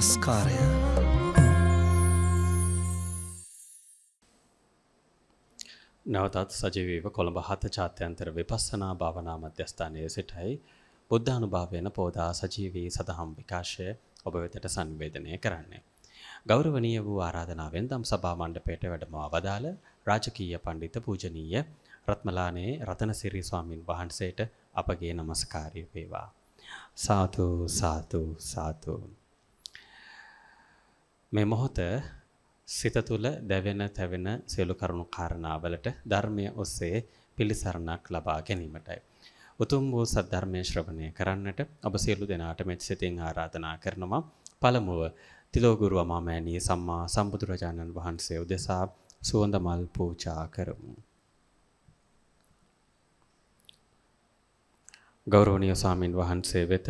නමස්කාරය නැවතත් සජීවීව කොළඹ හත චාත්‍යන්තර විපස්සනා භාවනා මධ්‍යස්ථානයේ සිටයි බුද්ධානුභාවයන පෝදා සජීවී සදහම් විකාශය ඔබ වෙතට සංවේදනය කරන්නේ. ගෞරවනීය වූ ආරාධනාවෙන් දම් සභා මණ්ඩපයට වැඩම අවදාළ රාජකීය පඬිත පූජනීය රත්මලානේ රතනසිරි ස්වාමින් වහන්සේට අපගේ নমස්කාරය වේවා. සාතු සාතු සාතු මේ මොහොත සිත තුළ දැවෙන තැවෙන සියලු කරුණු කාරණාවලට ධර්මය ඔස්සේ පිළිසරණක් ලබා ගැනීමටයි. උතුම් වූ සද්ධර්මය ශ්‍රවණය කරන්නට ඔබ සියලු දෙනාට මෙත් සිතින් ආරාධනා කරනවා. පළමුව තිලෝගුරු අමාමෑණී සම්මා සම්බුදුරජාණන් වහන්සේ උදෙසා සුවඳ මල් පූජා කරමු. ගෞරවනීය ස්වාමින් වහන්සේ වෙත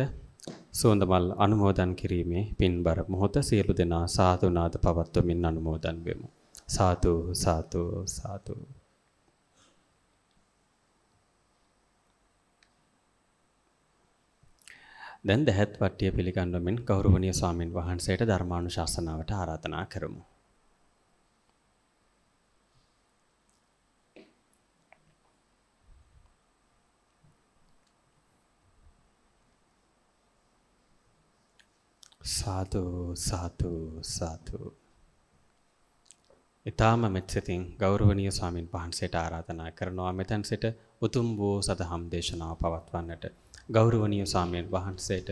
සෝඳමල් අනුමෝදන් කිරීමේ පින්බර මොහොත සියලු දෙනා සාදු නාද පවත්වමින් අනුමෝදන් වෙමු. සාදු සාදු සාදු. දැන් දහත් වට්ටිය පිළිගන්වමින් ගෞරවනීය ස්වාමින් වහන්සේට ධර්මානුශාසනාවට ආරාධනා කරමු. සාදු සාදු සාදු ඊටාම මෙත්සිතින් ගෞරවනීය ස්වාමින් වහන්සේට ආරාධනා කරනවා මෙතෙන් සිට උතුම් වූ සදහම් දේශනාව පවත්වන්නට ගෞරවනීය ස්වාමින් වහන්සේට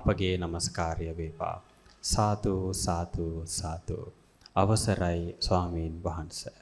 අපගේ নমස්කාරය වේවා සාදු සාදු සාදු අවසරයි ස්වාමින් වහන්සේ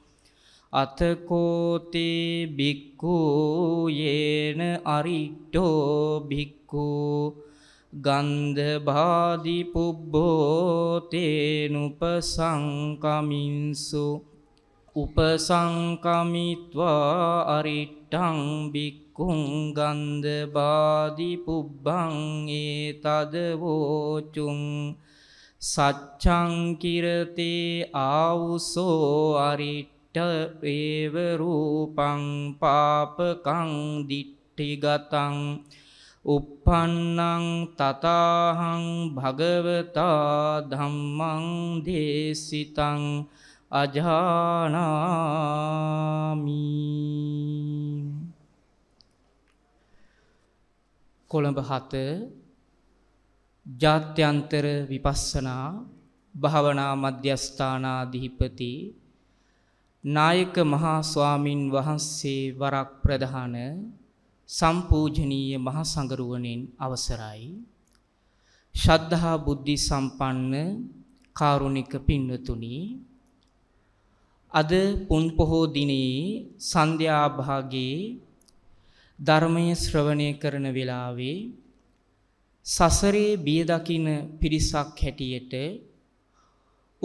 අතකෝතේ බික්කු යේන අරිට්ටෝ බික්කු ගන්ධ බාදි පුබ්බෝතේනුපසංකමින්සු උපසංකමිත්වා අරිට්ටං බික්කුං ගන්ධ බාදි පුබ්බං ඒ තදවෝචුං සච්චංකිරතේ ආවුසෝ අරිට් දිට්ඨ ඒව රූපං පාපකං දිට්ඨිගතං uppannang tatahang bhagavata dhammang desitang අජානාමි Colombo හත ජාත්‍යන්තර විපස්සනා භාවනා මධ්‍යස්ථානාධිපති නායක මහා ස්වාමින් වහන්සේ වරක් ප්‍රධාන සම්පූජනීය මහා සංගරුවණින් අවසරයි ශද්ධහා බුද්ධි සම්පන්න කාරුණික පින්වතුනි අද පුන් පොහෝ දිනේ සන්ධ්‍යා භාගයේ ධර්මය ශ්‍රවණය කරන වෙලාවේ සසරේ බිය දකින පිරිසක් හැටියට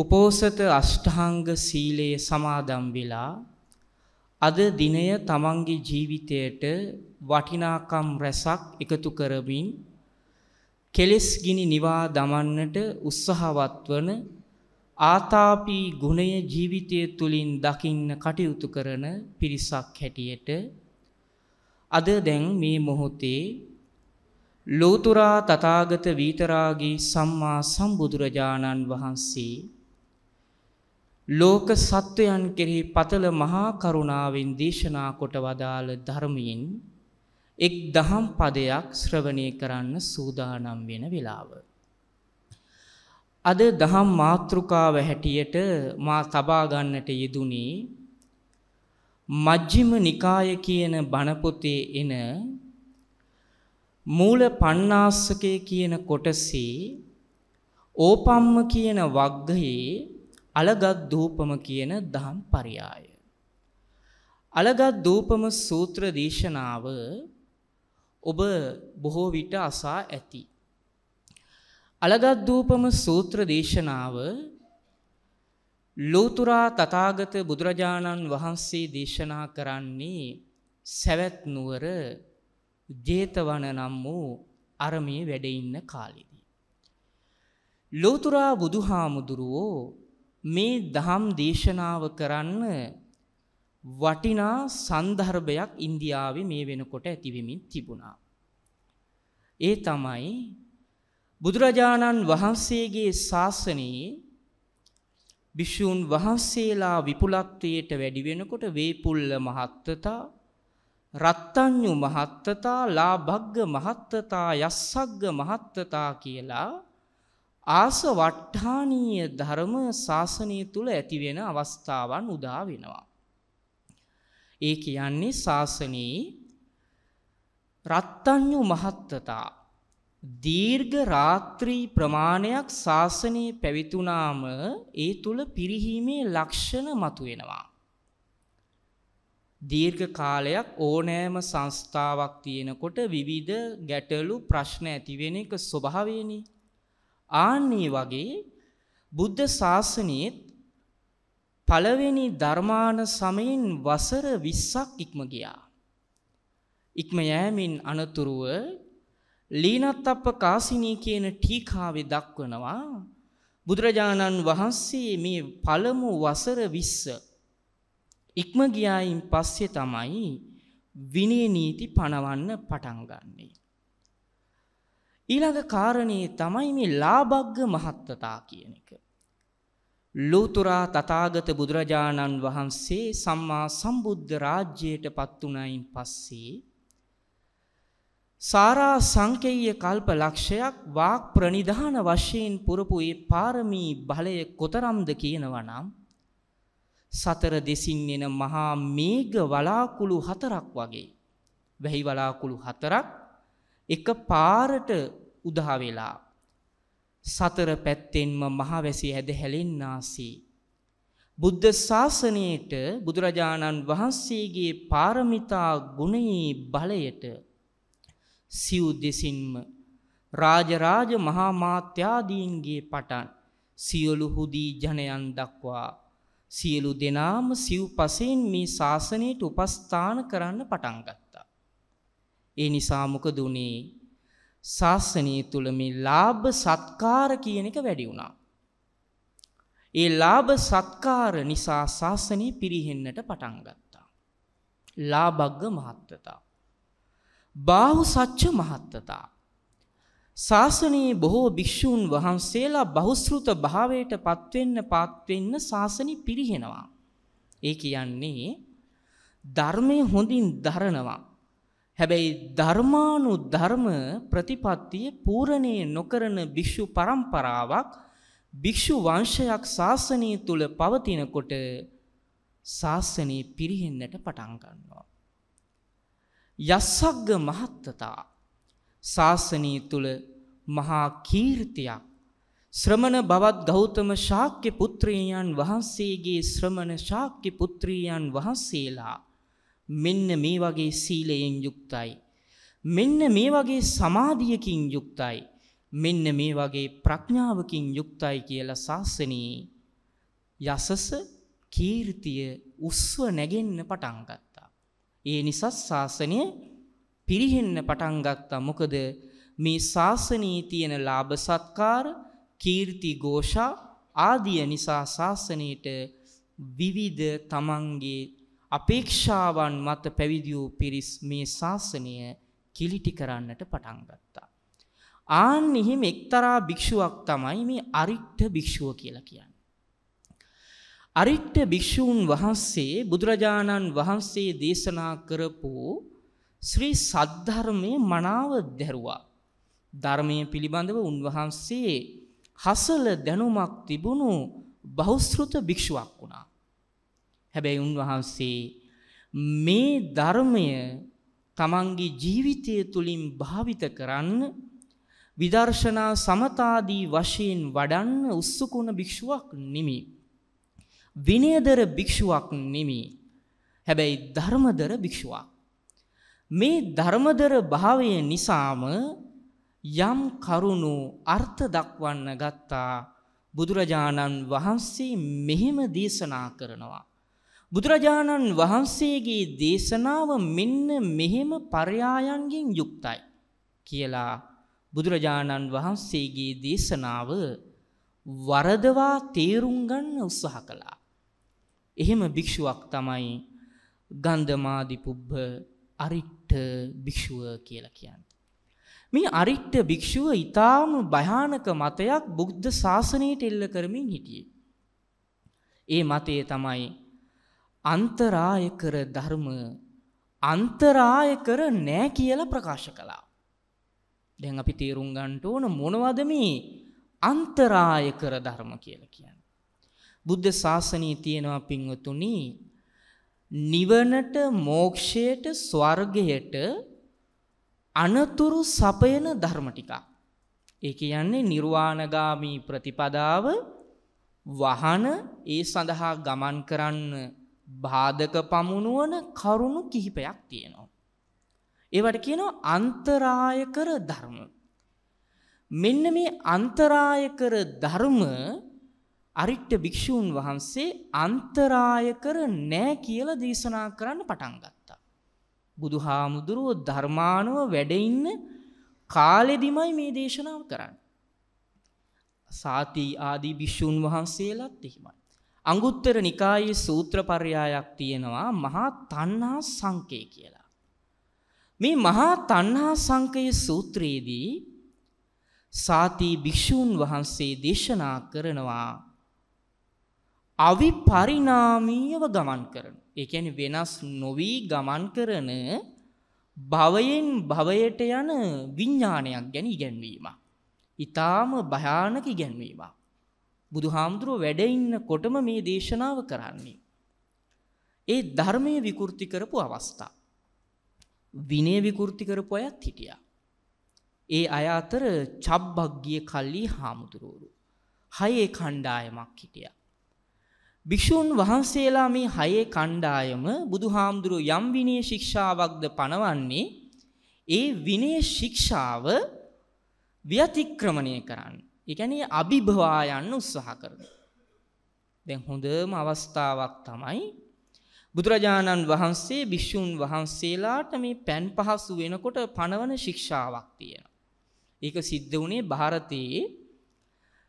උපෝසත අෂ්ටාංග සීලයේ සමාදම් වෙලා අද දිනය තමන්ගේ ජීවිතයට වටිනාකම් රැසක් එකතු කරමින් කෙලෙස් ගිනි නිවා දමන්නට උත්සාහවත් වන ආතාපි ගුණය ජීවිතය තුලින් දකින්න කටයුතු කරන පිරිසක් හැටියට අද දැන් මේ මොහොතේ ලෝතුරා තථාගත වීතරාගී සම්මා සම්බුදුරජාණන් වහන්සේ ලෝක සත්වයන් කෙරෙහි පතල මහා කරුණාවෙන් දේශනා කොට වදාළ ධර්මයෙන් එක් දහම් පදයක් ශ්‍රවණය කරන්න සූදානම් වෙන වෙලාව. අද දහම් මාතෘකාව හැටියට මා තබා ගන්නට යෙදුනේ මජ්ක්‍ධිම නිකාය කියන බණ පොතේ එන මූල පණ්ණාසකය කියන කොටසේ ඕපම්ම කියන වග්ගයේ අලගත් දූපම කියන දහම් පරියාය. අලගත් දූපම සූත්‍ර දේශනාව ඔබ බොහෝ විට අසා ඇති. අලගත් දූපම සූත්‍ර දේශනාව ලෝතුරා තථාගත බුදුරජාණන් වහන්සේ දේශනා කරන්නේ සැවැත් නුවර ජේතවන නම් වූ අරමේ වැඩ ඉන්න කාලෙදී. ලෝතුරා බුදුහාමුදුරුවෝ මේ දහම් දේශනාව කරන්න වටිනා සන්දර්භයක් ඉන්දියාවේ මේ වෙනකොට ඇතිවෙමින් තිබුණා. ඒ තමයි බුදුරජාණන් වහන්සේගේ ශාසනයේ භික්ෂූන් වහන්සේලා විපුලත්වයට වැඩි වෙනකොට වේපුල්ල මහත්තතා රත්ත්‍ඤ්ඤු මහත්තතා ලාභග්ග මහත්තතා යස්සග්ග මහත්තතා කියලා ආසවට්ටානීය ධර්ම ශාසනය තුල ඇති වෙන අවස්ථාවන් උදා වෙනවා. ඒ කියන්නේ ශාසනයේ රත්ත්‍ඤ්ඤු මහත්තතා දීර්ඝ රාත්‍රී ප්‍රමාණයක් ශාසනයේ පැවිතුනාම ඒ තුල පිරිහීමේ ලක්ෂණ මතුවෙනවා. දීර්ඝ කාලයක් ඕනෑම සංස්ථාවක් තියෙනකොට විවිධ ගැටලු ප්‍රශ්න ඇති වෙන එක ස්වභාවයනේ. ආන්නේ වගේ බුද්ධ ශාසනයේත් පළවෙනි ධර්මාන සමයෙන් වසර 20ක් ඉක්ම ගියා. ඉක්ම යෑමෙන් අනතුරුව ලීනත්ප්ප කාසිනී කියන ටීකාවේ දක්වනවා බුදුරජාණන් වහන්සේ මේ පළමු වසර 20 ඉක්ම ගියායින් පස්සේ තමයි විනය නීති පනවන්න පටන් ගන්නේ. ඊළඟ කාරණයේ තමයි මේ ලාභග්ග මහත්තතා කියන එක. ලෝතුරා තථාගත බුදුරජාණන් වහන්සේ සම්මා සම්බුද්ධ රාජ්‍යයට පත් වුණයින් පස්සේ සාරා සංකේය කල්ප ලක්ෂයක් වාක් ප්‍රනිධාන වශයෙන් පුරපු ඒ පාරමී බලය කොතරම්ද කියනවා නම් සතර දෙසින් එන මහා මේඝ වලාකුළු හතරක් වගේ. වැහි වලාකුළු හතරක් එක පාරට උදා වෙලා සතර පැත්තෙන්ම මහවැසි ඇද හැලෙන්නාසී බුද්ධ ශාසනයට බුදුරජාණන් වහන්සේගේ පාරමිතා ගුණයේ බලයට සිව් දෙසින්ම රාජරාජ මහා මාත්‍යාදීන්ගේ පටන් සියලු හුදී ජනයන් දක්වා සියලු දෙනාම සිව් පසෙන් මේ ශාසනයට උපස්ථාන කරන්න පටන්ගත් ඒ නිසා මොකද උනේ? ශාසනය තුල මේ ලාභ සත්කාර කියන එක වැඩි වුණා. ඒ ලාභ සත්කාර නිසා ශාසනය පිරිහෙන්නට පටන් ගත්තා. ලාභග්ග මහත්තතා. බාහු සච්ච මහත්තතා. ශාසනයේ බොහෝ භික්ෂූන් වහන්සේලා බහුශෘත භාවයට පත්වෙන්න පත්වෙන්න ශාසනය පිරිහෙනවා. ඒ කියන්නේ ධර්මය හොඳින් දරනවා. හැබැයි ධර්මානු ධර්ම ප්‍රතිපත්තිය පූරණය නොකරන භික්‍ෂු පරම්පරාවක් භික්‍ෂු වංශයක් ශාසනය තුළ පවතිනකොට ශාසනයේ පිරිහෙන්නට පටන්ගන්නවා. යස්සක්ග මහත්තතා ශාසනී තුළ මහා කීර්තියක් ශ්‍රමණ බවත් ගෞතම ශාක්‍ය පුත්‍රීයන් වහන්සේගේ ශ්‍රමණ ශාක්‍ය පුත්‍රීයන් වහන්සේලා මෙන්න මේ වගේ සීලයෙන් යුක්තයි. මෙන්න මේ වගේ සමාධියකින් යුක්තයි. මෙන්න මේ වගේ ප්‍රඥාවකින් යුක්තයි කියලා ශාසනයේ යසස කීර්තිය උස්ව නැගෙන්න පටන් ගත්තා. ඒ නිසා ශාසනය පිරිහෙන්න පටන් ගත්තා. මොකද මේ ශාසනයේ තියෙන ලාභ සත්කාර, කීර්ති ഘോഷා ආදී නිසා ශාසනයේට විවිධ තමන්ගේ අපේක්ෂාවන් මත පැවිදි වූ පිරිස් මේ ශාසනය කිලිටි කරන්නට පටන් ගත්තා. ආන් එහෙම එක්තරා භික්ෂුවක් තමයි මේ අරිට්ඨ භික්ෂුව කියලා කියන්නේ. අරිට්ඨ භික්ෂූන් වහන්සේ බුදුරජාණන් වහන්සේ දේශනා කරපු ශ්‍රී සද්ධර්මයේ මනාව දැරුවා. ධර්මයේ පිළිබඳව උන්වහන්සේ හසල දැනුමක් තිබුණු බහුශෘත භික්ෂුවක් වුණා. හැබැයි උන්වහන්සේ මේ ධර්මය තමන්ගේ ජීවිතය තුළින් භාවිත කරන්න විදර්ශනා සමතාදී වශයෙන් වඩන්න උස්සකුණ භික්ෂුවක් නිමි. විනයදර භික්ෂුවක් නිමි. හැබැයි ධර්මදර භික්ෂුවක්. මේ ධර්මදර භාවය නිසාම යම් කරුණු අර්ථ දක්වන්න ගත්තා බුදුරජාණන් වහන්සේ මෙහෙම දේශනා කරනවා. බුදුරජාණන් වහන්සේගේ දේශනාව මෙන්න මෙහෙම පරයායන්ගෙන් යුක්තයි කියලා බුදුරජාණන් වහන්සේගේ දේශනාව වරදවා තේරුම් ගන්න උත්සාහ කළා. එහෙම භික්ෂුවක් තමයි ගන්ධමාදි පුබ්බ අරිට්ට භික්ෂුව කියලා කියන්නේ. මේ අරිට්ට භික්ෂුව ඊටාම භයානක මතයක් බුද්ධ ශාසනයට එල්ල කරමින් හිටියේ. ඒ මතය තමයි අන්තරාය කර ධර්ම අන්තරාය කර නෑ කියලා ප්‍රකාශ කළා. දැන් අපි තේරුම් ගන්නට ඕන මොනවද මේ අන්තරාය කර ධර්ම කියලා කියන්නේ. බුද්ධ ශාසනයේ තියෙනවා පින්වතුනි නිවනට මෝක්ෂයට ස්වර්ගයට අනතුරු සපයන ධර්ම ටිකක්. ඒ කියන්නේ නිර්වාණගාමී ප්‍රතිපදාව වහන ඒ සඳහා ගමන් කරන්න බාධක පමුණුවන කරුණු කිහිපයක් තියෙනවා. ඒවට කියනවා අන්තරාය කර ධර්ම. මෙන්න මේ අන්තරාය කර ධර්ම අරිට්ට භික්ෂූන් වහන්සේ අන්තරාය කර නෑ කියලා දේශනා කරන්න පටන් ගත්තා. බුදුහාමුදුරුව ධර්මානුව වැඩ ඉන්න කාලෙදිමයි මේ දේශනාව කරන්න. සාති ආදී භික්ෂූන් වහන්සේලාත් එහෙමයි. අංගුත්තර නිකායේ සූත්‍ර පර්යායක් තියෙනවා මහා තණ්හා සංකේ කියලා. මේ මහා තණ්හා සංකේ සූත්‍රයේදී සාති භික්ෂූන් වහන්සේ දේශනා කරනවා අවිපරිණාමීව ගමන් කරන. ඒ කියන්නේ වෙනස් නොවි ගමන් කරන භවයෙන් භවයට යන විඥානයක් ගැන ඉගැන්වීමක්. ඊටාම භයානක ඉගැන්වීමක්. බුදුහාමුදුරුව වැඩ ඉන්නකොටම මේ දේශනාව කරන්නේ. ඒ ධර්මය විකෘති කරපු අවස්ථා. විනය විකෘති කරපු අයත් හිටියා. ඒ අය අතර චබ්බග්ගිය කල්ලි හාමුදුරුවරු. හයේ කණ්ඩායමක් හිටියා. භික්ෂූන් වහන්සේලා මේ හයේ කණ්ඩායම බුදුහාමුදුරුව යම් විනය ශික්ෂාවක්ද පනවන්නේ ඒ විනය ශික්ෂාව ව්‍යතික්‍රමණය කරන්න. ඒ කියන්නේ අභිභවා යන්න උත්සාහ කරනවා. දැන් හොඳම අවස්ථාවක් තමයි බුදුරජාණන් වහන්සේ භික්ෂුන් වහන්සේලාට මේ පෑන් පහසු වෙනකොට පනවන ශික්ෂාවක් තියෙනවා. ඒක සිද්ධ වුණේ ಭಾರತයේ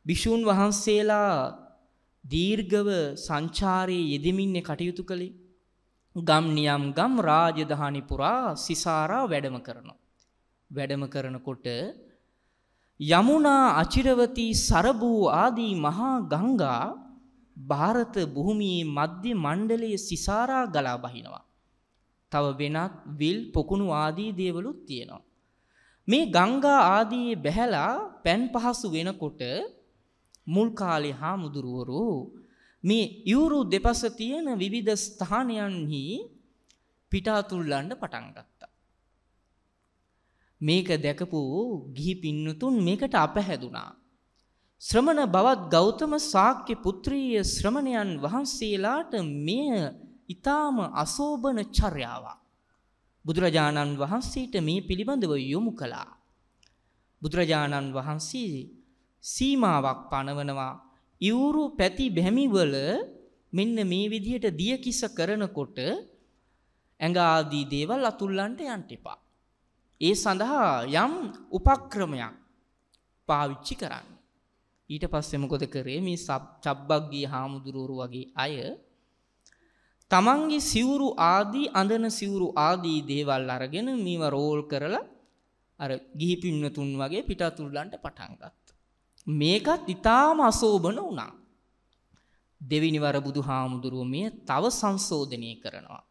භික්ෂුන් වහන්සේලා දීර්ඝව සංචාරයේ යෙදෙමින් කටයුතු කළේ. ගම් නියම් ගම් රාජධානි පුරා සිසාරා වැඩම කරනවා. වැඩම කරනකොට යමුනා අචිරවති සරබූ ආදී මහා ගංගා ಭಾರತ භූමියේ මධ්‍ය මණ්ඩලයේ සිසාරා ගලා බහිනවා. තව වෙනත් විල් පොකුණු ආදී දේවලුත් තියෙනවා. මේ ගංගා ආදී බැහැලා පැන් පහසු වෙනකොට මුල් කාලේ හාමුදුරුවරු මේ ඉවුරු දෙපස තියෙන විවිධ ස්ථානයන්හි පිටාතුල්ලන්න පටන් ගත්තා. මේක දැකපු ගිහි පින්නතුන් මේකට අපැහැදුනා. ශ්‍රමණ බවත් ගෞතම සාක්‍ය පුත්‍රීය ශ්‍රමණයන් වහන්සේලාට මෙය ඊ타ම අසෝබන චර්යාවක්. බුදුරජාණන් වහන්සේට මේ පිළිබඳව යොමු කළා. බුදුරජාණන් වහන්සේ සීමාවක් පනවනවා. ඉවුරු පැති බැමිවල මෙන්න මේ විදිහට දියකිස කරනකොට ඇඟ ආදී දේවල් අතුල්ලන්ට යන්න එපා. ඒ සඳහා යම් උපක්‍රමයක් පාවිච්චි කරන්න. ඊට පස්සෙමකොද කරේ මේ චබ්බක්ගේ හාමුදුරුවරු වගේ අය තමන්ගේ සිවුරු ආදී අඳන සිවුරු ආදී දේවල් අරගෙන මේව රෝල් කරලා අර ගිහි පින්නතුන් වගේ පිටතුල්ලන්ට පටන් ගත්තා. මේකත් ඊටාම අසෝබන වුණා. දෙවිනිවර බුදු හාමුදුරුව මේ තව සංශෝධනය කරනවා.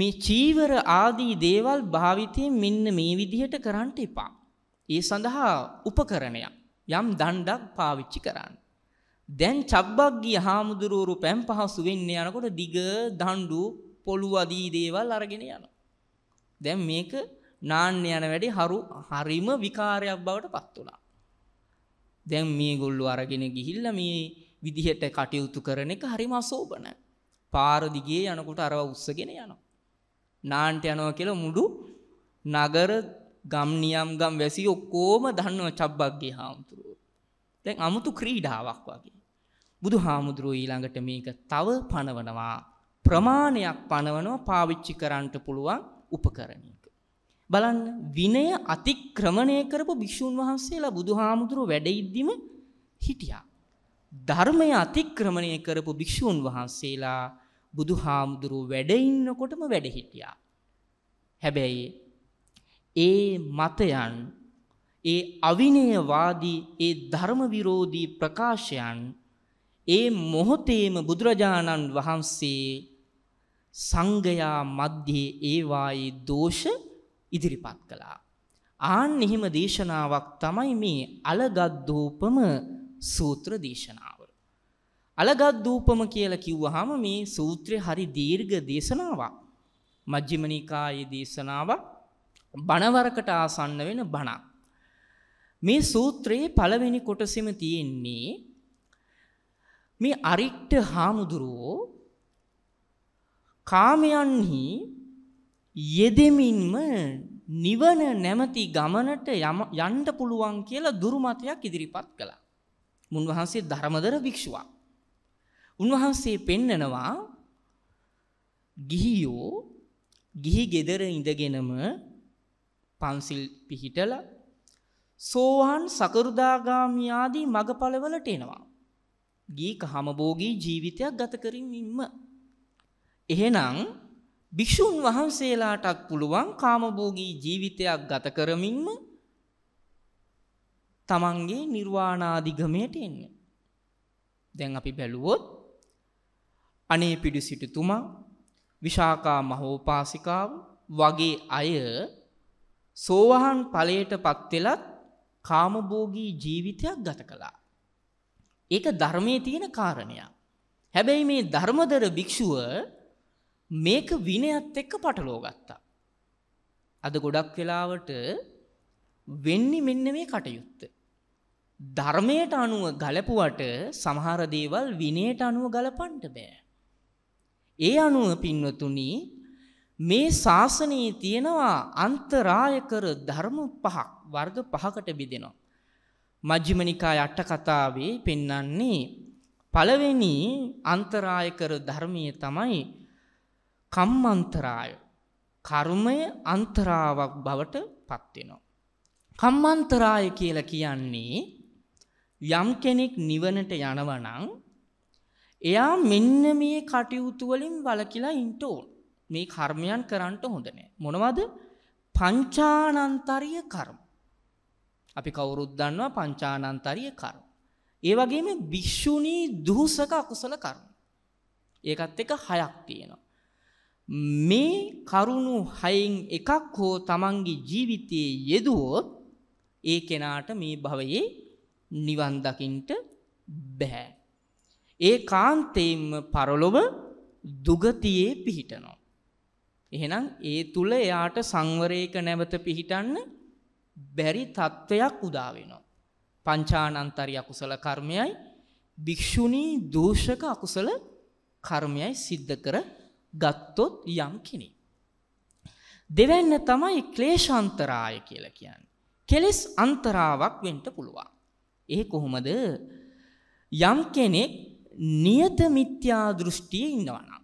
මේ චීවර ආදී දේවල් භාවිතයෙන් මෙන්න මේ විදිහට කරන්න එපා. ඒ සඳහා උපකරණයක් යම් දණ්ඩක් පාවිච්චි කරන්න. දැන් චබ්බග්ගිය හාමුදුරුවරු පැම් පහසු වෙන්න යනකොට දිග දණ්ඩු පොළු අදී දේවල් අරගෙන යනවා. දැන් මේක නාන්න යන වැඩි හරු හරිම විකාරයක් බවට පත් වුණා. දැන් මේගොල්ලෝ අරගෙන ගිහිල්ලා මේ විදිහට කටයුතු කරන එක හරිම අසෝබනයි. පාර දිගේ යනකොට අරව උස්සගෙන යනවා. නාන්ට යනවා කියලා මුඩු නගර ගම් නියම් ගම් වැසි ඔක්කොම දන්නව චබ්බක්ගේ හාමුදුරුවෝ. දැන් 아무තු ක්‍රීඩාවක් වගේ. බුදු හාමුදුරුවෝ ඊළඟට මේක තව පනවනවා. ප්‍රමාණයක් පනවනවා පාවිච්චි කරන්නට පුළුවන් උපකරණයක. බලන්න විනය අතික්‍රමණය කරපු භික්ෂුන් වහන්සේලා බුදුහාමුදුරුවෝ වැඩ ඉද්දිම හිටියා. ධර්මය අතික්‍රමණය කරපු භික්ෂුන් වහන්සේලා බුදු හාමුදුරුව වැඩඉන්නකොටම වැඩහිටියා. හැබැයි ඒ මතයන් ඒ අවිනයවාදී ඒ ධර්මවිරෝධී ප්‍රකාශයන් ඒ මොහොතේම බුදුරජාණන් වහන්සේ සංඝයා මධ්‍යේ ඒවායේ දෝෂ ඉදිරිපත් කළා. ආන් එහෙම දේශනාවක් තමයි මේ අලගද්දෝපම සූත්‍ර දේශනාව. අලගද්දූපම කියලා කිව්වහම මේ සූත්‍රය හරි දීර්ඝ දේශනාවක්. මජ්ක්‍ධිම නිකායේ දේශනාව බණවරකට ආසන්න වෙන බණක්. මේ සූත්‍රයේ පළවෙනි කොටසෙම තියෙන්නේ මේ අරිට්ඨ හාමුදුරුවෝ කාමයන්හි යෙදෙමින්ම නිවන නැමැති ගමනට යන්න පුළුවන් කියලා දුරුමතයක් ඉදිරිපත් කළා. මුන්වහන්සේ ධර්මදර භික්ෂුවක්. උන්වහන්සේ පෙන්නනවා ගිහියෝ ගිහි ගෙදර ඉඳගෙනම පන්සිල් පිහිටලා සෝවාන් සකරුදාගාමි ආදී මගපළවලට එනවා. ගී කහමභෝගී ජීවිතයක් ගත කරමින්ම එහෙනම් භික්ෂුන් වහන්සේලාටත් පුළුවන් කාමභෝගී ජීවිතයක් ගත කරමින්ම තමන්ගේ නිර්වාණාදිගමයට එන්න. දැන් අපි බැලුවොත් අනේ පිඩි සිටුතුමා විශාකා මහෝපාසිකාව වගේ අය සෝවහන් ඵලයට පත්වෙලත් කාමභෝගී ජීවිතයක් ගත කළා. ඒක ධර්මයේ තියෙන කාරණයක්. හැබැයි මේ ධර්මදර භික්ෂුව මේක විනයත් එක්ක පටලෝ ගත්තා. අද ගොඩක් වෙලාවට වෙන්නේ මෙන්න මේ කටයුත්ත. ධර්මයට අනුව ගලපුවට සමහර දේවල් විනයට අනුව ගලපන්න බෑ. ඒ අනුව පින්වතුනි මේ ශාසනයේ තියෙනවා අන්තරායකර ධර්ම පහක් වර්ග පහකට බෙදෙනවා. මජ්ක්‍ධිම නිකාය අට කතාවේ පෙන්වන්නේ පළවෙනි අන්තරායකර ධර්මයේ තමයි කම්මන්තරාය. කර්මය අන්තරාවක් බවට පත් වෙනවා. කම්මන්තරාය කියලා කියන්නේ යම් කෙනෙක් නිවනට යනවා නම් එයා මෙන්න මේ කටයුතු වලින් වළකිලා ඉන්න ඕන. මේ කර්මයන් කරන්න හොඳ නෑ. මොනවද? පංචානන්තරීය කර්ම. අපි කවුරුත් දන්නවා පංචානන්තරීය කර්ම. ඒ වගේම භික්ෂුණී දුහසක අකුසල කර්ම. ඒකත් එක හයක් තියෙනවා. මේ කරුණු හයෙන් එකක් හෝ තමන්ගේ ජීවිතයේ යෙදුවොත් ඒ කෙනාට මේ භවයේ නිවන් දකින්ට බෑ. ඒ කාන්තේම්ම පරලොව දුගතියේ පිහිටනවා. එහෙනම් ඒ තුල එයාට සංවරයක නැවත පිහිටන්න බැරි තත්ත්වයක් උදා වෙනවා. පංචානන්තරි අකුසල කර්මයයි භික්ෂුණී දූෂක අකුසල කර්මයයි සිද්ධ කර ගත්තොත් යම් කෙනෙක්. දෙවැන්න තමයි ක්ලේශාන්තරාය කියලා කියන්නේ. කෙලෙස් අන්තරාවක් වෙන්න පුළුවන්. ඒ කොහොමද? යම් කෙනෙක් නියත මිත්‍යා දෘෂ්ටිය ඉන්නවනම්.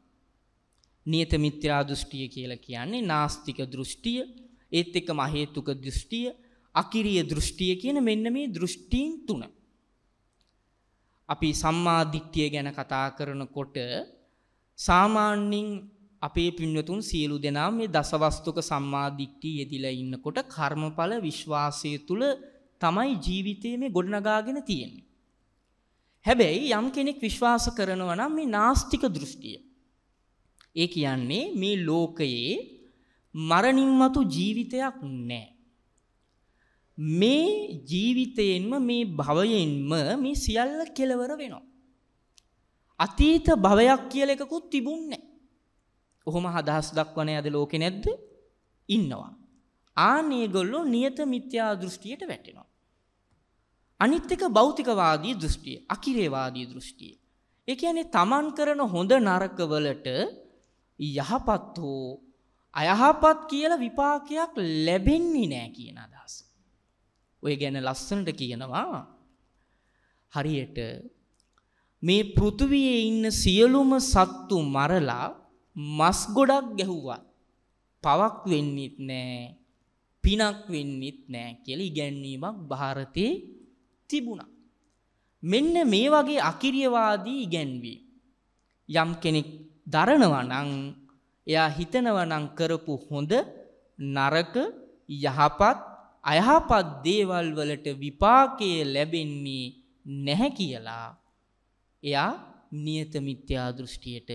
නියත මිත්‍යා දෘෂ්ටිය කියලා කියන්නේ නාස්තික දෘෂ්ටිය ඒත් එක්ක මහේතුක දෘෂ්ටිය අකිරිය දෘෂ්ටිය කියන මෙන්න මේ දෘෂ්ටීන් තුන. අපි සම්මාධික්්‍යය ගැන කතා කරනකොට සාමාන්‍යින් අපේ පින්වතුන් සියලු දෙනා මේ දසවස්තුක සම්මාධික්්ටි යෙදිල ඉන්නකොට කර්මඵල විශ්වාසය තුළ තමයි ජීවිතය මේ ගොඩනගාගෙන තියෙන්නේ. හැබැයි යම් කෙනෙක් විශ්වාස කරනවා නම් මේ නාස්තික දෘෂ්ටිය. ඒ කියන්නේ මේ ලෝකයේ මරණින් මතු ජීවිතයක් නැහැ. මේ ජීවිතයෙන්ම මේ භවයෙන්ම මේ සියල්ල කෙලවර වෙනවා. අතීත භවයක් කියලා එකකුත් තිබුණේ ඔහොම හදහස් දක්වන්නේ අද ලෝකේ නැද්ද? ඉන්නවා. ආන් ඒගොල්ලෝ නියත මිත්‍යා දෘෂ්ටියට වැටෙනවා. අනිත් එක භෞතිකවාදී දෘෂ්ටිය, අකිරේවාදී දෘෂ්ටිය. ඒ කියන්නේ තමන් කරන හොඳ නරක වලට යහපත් හෝ අයහපත් කියලා විපාකයක් ලැබෙන්නේ නැහැ කියන අදහස. ඔය ගැන ලස්සනට කියනවා හරියට මේ පෘථුවියේ ඉන්න සියලුම සත්තු මරලා මස් ගොඩක් ගැහුවා. පවක් වෙන්නෙත් නෑ. පිනක් වෙන්නෙත් නෑ කියලා ඉගැන්වීමක් ಭಾರತේ තිබුණා. මෙන්න මේ වගේ අකිරියවාදී ඉගැන්වී. යම් කෙනෙක් දරනවා නං එයා හිතනවනං කරපු හොඳ නරක යහපත් අයහපත් දේවල් වලට විපාකය ලැබෙන්නේ නැහැ කියලා එයා නියත මිත්‍යා දෘෂ්ටියට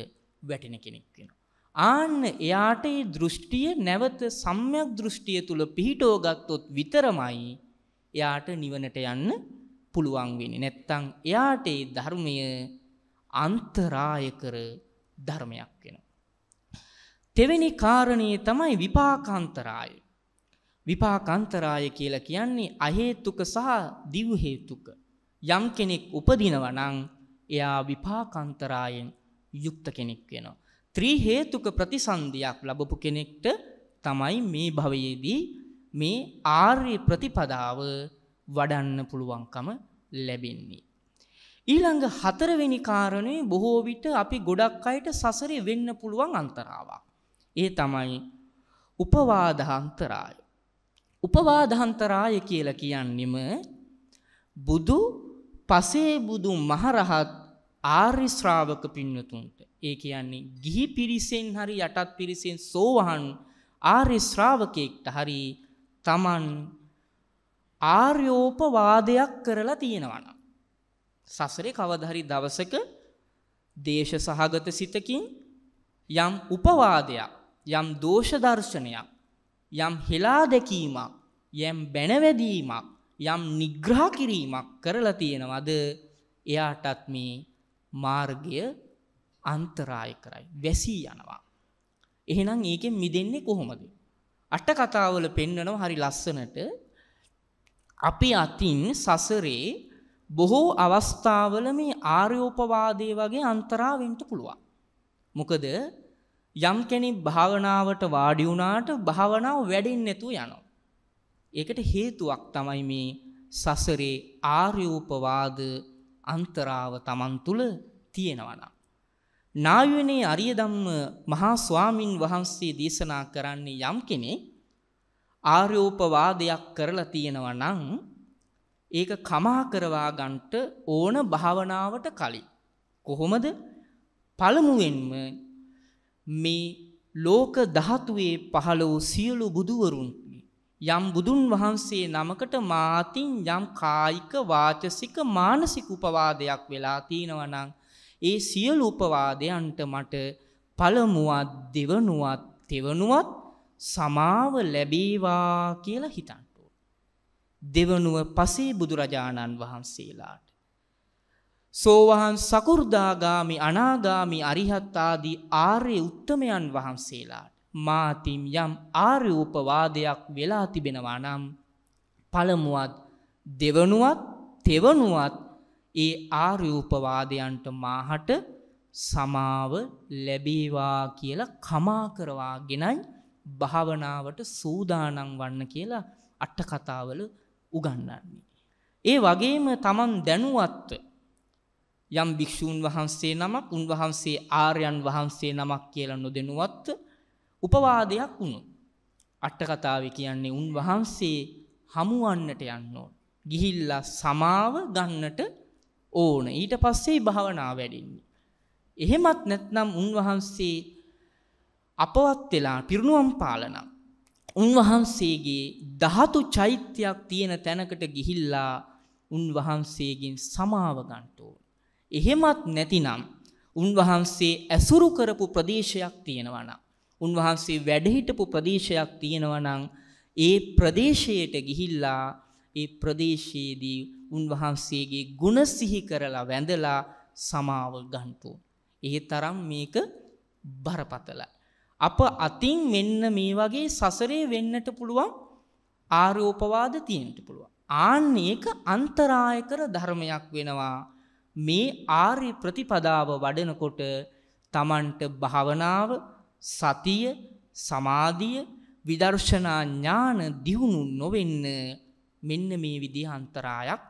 වැටෙන කෙනෙක් වෙන. ආන්න එයාට ඒ දෘෂ්ටිය නැවත සම්යක් දෘෂ්ටිය තුළ පිහිටෝගත්තොත් විතරමයි එයාට නිවනට යන්න පුළුවන් වෙන්නේ නැත්තං එයාට ධර්මය අන්තරාය කර ධර්මයක් වෙන. තෙවැනි කාරණය තමයි විපාකන්තරාය. විපාකන්තරාය කියලා කියන්නේ අහේතුක සහ දිව්හේතුක. යම් කෙනෙක් උපදිනවනං එයා විපාකන්තරායෙන් යුක්ත කෙනෙක් වෙනවා. ත්‍රී හේතුක ප්‍රතිසන්ධයක් ලබපු කෙනෙක්ට තමයි මේ භවයේදී මේ ආර්ය ප්‍රතිපදාව වඩන්න පුළුවන්කම ලැබෙන්නේ. ඊළඟ හතරවෙනි කාරණේ බොහෝ විට අපි ගොඩක් අයට සසරේ වෙන්න පුළුවන් අන්තරාවක්. ඒ තමයි උපවාදාන්තරාය. උපවාදාන්තරාය කියලා කියන්නෙම බුදු පසේ බුදු මහරහත් ආර්ය ශ්‍රාවක පින්නතුන්ට. ඒ කියන්නේ ගිහි පිරිසෙන් හරි යටත් පිරිසෙන් සෝවහන් ආර්ය ශ්‍රාවකෙක්ට හරි තමන් ආර්යෝපවාදයක් කරලා තියෙනවනම් සසරේ කවදාහරි දවසක දේශ සහගත සිතකින් යම් උපවාදයක් යම් දෝෂ දර්ශනයක් යම් හෙලා දැකීමක් යම් බැනවැදීමක් යම් නිග්‍රහ කිරීමක් කරලා තියෙනවද එයාටත් මේ මාර්ගය අන්තරාය කරයි වැසී යනවා එහෙනම් ඒකෙන් මිදෙන්නේ කොහොමද අට කතාවල පෙන්වනවා හරි ලස්සනට අපි අතින් සසරේ බොහෝ අවස්ථාවල මේ ආර්යෝපවාදයේ වගේ අන්තරා වෙන්න පුළුවන්. මොකද යම් කෙනෙක් භාවනාවට වාඩි වුණාට භාවනාව වැඩෙන්නේ නැතුව යනවා. ඒකට හේතුවක් තමයි මේ සසරේ ආර්යෝපවාද අන්තරාව Taman තුල තියෙනවා නායුවනේ අරිය ධම්ම මහා ස්වාමින් වහන්සේ දේශනා කරන්නේ යම් කෙනෙක් ආර්යෝපවාදයක් කරලා තියෙනවා නම් ඒක කමා කරවා ගන්නට ඕන භාවනාවට කලින් කොහොමද පළමුවෙන්ම මේ ලෝක ධාතුවේ පහළ වූ සියලු බුදුවරුන් යම් බුදුන් වහන්සේ නමකට මාතින් යම් කායික වාචසික මානසික උපවාදයක් වෙලා තිනවා නම් ඒ සියලු උපවාදයන්ට මට පළමුවත් දෙවනුවත් තෙවනුවත් සමාව ලැබේවා කියලා හිතන්ට. දෙවනුව පසේ බුදුරජාණන් වහන්සේලාට. සෝවහන් සකුෘදාගාමි අනාගාමි අරිහත්තාදී ආර්ය උත්තමයන් වහන්සේලාට. මාතිම් යම් ආර්යූපවාදයක් වෙලා තිබෙනවා නම් පළමුුවත් දෙවනුවත් තෙවනුවත් ඒ ආර්යූපවාදයන්ට මාහට සමාව ලැබේවා කියලා කමා කරවා ගෙනයි භාවනාවට සූදානම් වන්න කියලා අට්ට කතාවල උගන්නන්නේ. ඒ වගේම තමන් දැනුවත්ව යම් භික්‍ෂූන් වහන්සේ නමක් උන්වහන්සේ ආර්යන් වහන්සේ නමක් කියලා නොදෙනුවත්ව උපවාදයක් වුණු. අට්ටකතාව කියන්නේ උන්වහන්සේ හමුවන්නට යන්න ඕන. ගිහිල්ලා සමාව ගන්නට ඕන ඊට පස්සේ භාවනා වැඩින්නේ. එහෙමත් නැත්නම් උන්වහන්සේ අපවත් වෙලා පිරිනුවම් පාලන උන්වහන්සේගේ ධාතු චෛත්‍යයක් තියෙන තැනකට ගිහිල්ලා උන්වහන්සේගෙන් සමාව ගන්නට ඕන. එහෙමත් නැතිනම් උන්වහන්සේ ඇසුරු කරපු ප්‍රදේශයක් තියෙනවා නම් උන්වහන්සේ වැඩ හිටපු ප්‍රදේශයක් තියෙනවා නම් ඒ ප්‍රදේශයට ගිහිල්ලා ඒ ප්‍රදේශයේදී උන්වහන්සේගේ ගුණ සිහි කරලා වැඳලා සමාව ගන්න ඕන. ඒ තරම් මේක බරපතලයි. අප අතින් මෙන්න මේ වගේ සසරේ වෙන්නට පුළුවන් ආරෝපවාද තියෙන්ට පුළුවන්. ආන්න ඒක අන්තරාය කර ධර්මයක් වෙනවා. මේ ආර්ය ප්‍රතිපදාව වඩනකොට තමන්ට භාවනාව සතිය සමාධිය විදර්ශනා ඥාන දියුණු නොවෙන්න මෙන්න මේ විදි අන්තරායක්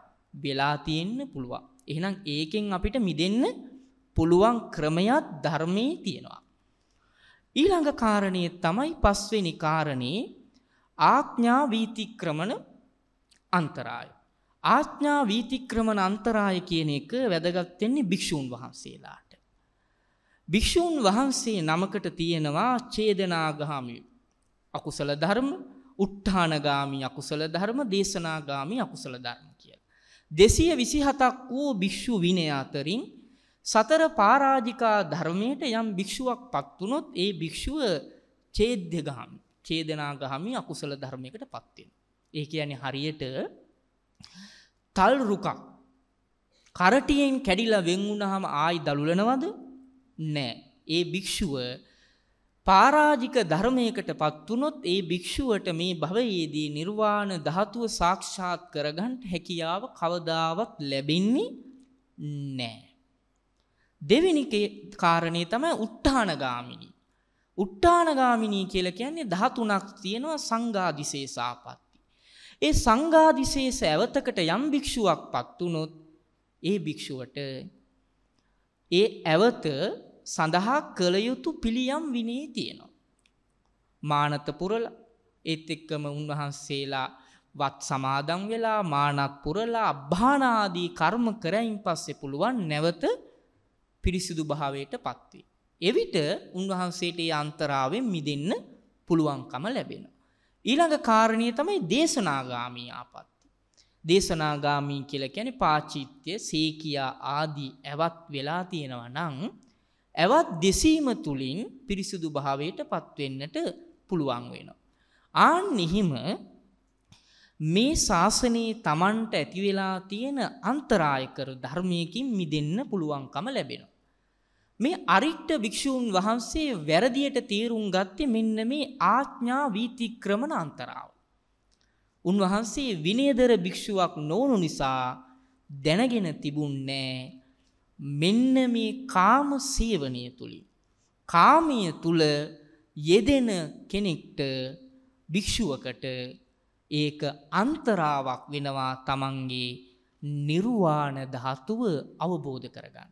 වෙලා තියෙන්න පුළුවන්. එහෙනම් ඒකෙන් අපිට මිදෙන්න පුළුවන් ක්‍රමයක් ධර්මයේ තියෙනවා. ඊළඟ කාරණේ තමයි පස්වෙනි කාරණේ ආඥා වීතික්‍රමන අන්තරාය. ආඥා වීතික්‍රමන අන්තරාය කියන එක වැදගත් වෙන්නේ භික්ෂූන් වහන්සේලාට. භික්ෂූන් වහන්සේ නමකට තියෙනවා ඡේදනාගාමී අකුසල ධර්ම, උත්හානගාමී අකුසල ධර්ම, දේශනාගාමී අකුසල ධර්ම කියලා. 227ක් වූ භික්ෂු විනය අතරින් සතර පාරාජිකා ධර්මයට යම් භික්ෂුවක් පත්වනොත් ඒ භික්ෂුව චේද්‍යගහම් චේදනාගහමි අකුසල ධර්මයකට පත්වෙන. ඒ කියන්නේ හරියට තල් රුකක් කරටියෙන් කැඩිලා වෙන්වුණහම ආයි දළුලනවද නෑ. ඒ භික්ෂුව පාරාජික ධර්මයකට පත්වනොත් ඒ භික්ෂුවට මේ භවයේදී නිර්වාණ ධාතුව සාක්ෂාත් කරගන්ට හැකියාව කවදාවත් ලැබෙන්නේ නෑ. දෙවෙනි කාරණේ තමයි උත්තානගාමිනී. උත්තානගාමිනී කියලා කියන්නේ 13ක් තියෙනවා සංඝාදිශේෂාපatti. ඒ සංඝාදිශේෂ ඇවතකට යම් භික්ෂුවක්පත් වුනොත් ඒ භික්ෂුවට ඒ ඇවත සඳහා කළ යුතු පිළියම් විනේ තියෙනවා. මානත පුරලා ඒත් එක්කම උන්වහන්සේලා වත් සමාදම් වෙලා මානත් පුරලා අභානාදී කර්ම කරයින් පස්සේ පුළුවන් නැවත පිරිසිදු භාවයට පත්වේ. එවිට උන්වහන්සේට ඒ අන්තරාවෙන් මිදෙන්න පුළුවන්කම ලැබෙන. ඊළඟ කාරණය තමයි දේශනාගාමී ආපත්ති. දේශනාගාමී කියල ැන පාචිත්‍ය සේකයා ආදී ඇවත් වෙලා තියෙනව නං ඇවත් දෙසීම තුළින් පිරිසිදු භාවයට පත්වෙන්නට පුළුවන් වෙන. ආන් නිහිම මේ ශාසනයේ තමන්ට ඇතිවෙලා තියෙන අන්තරායකර ධර්මයකින් මිදන්න පුළුවන්කම ලැබෙනවා. මේ අරිට්ට භික්ෂූන් වහන්සේ වැරදියට තේරුම් ගත්තේ මෙන්න මේ ආඥා වීතික්‍රමන අන්තරාව. උන්වහන්සේ විනයදර භික්ෂුවක් නොවුණු නිසා දැනගෙන තිබුන්නේ මෙන්න මේ කාම සේවනය තුලින් කාමය තුල යෙදෙන කෙනෙක්ට භික්ෂුවකට ඒක අන්තරාවක් වෙනවා තමන්ගේ නිර්වාණ ධාතුව අවබෝධ කරගන්න.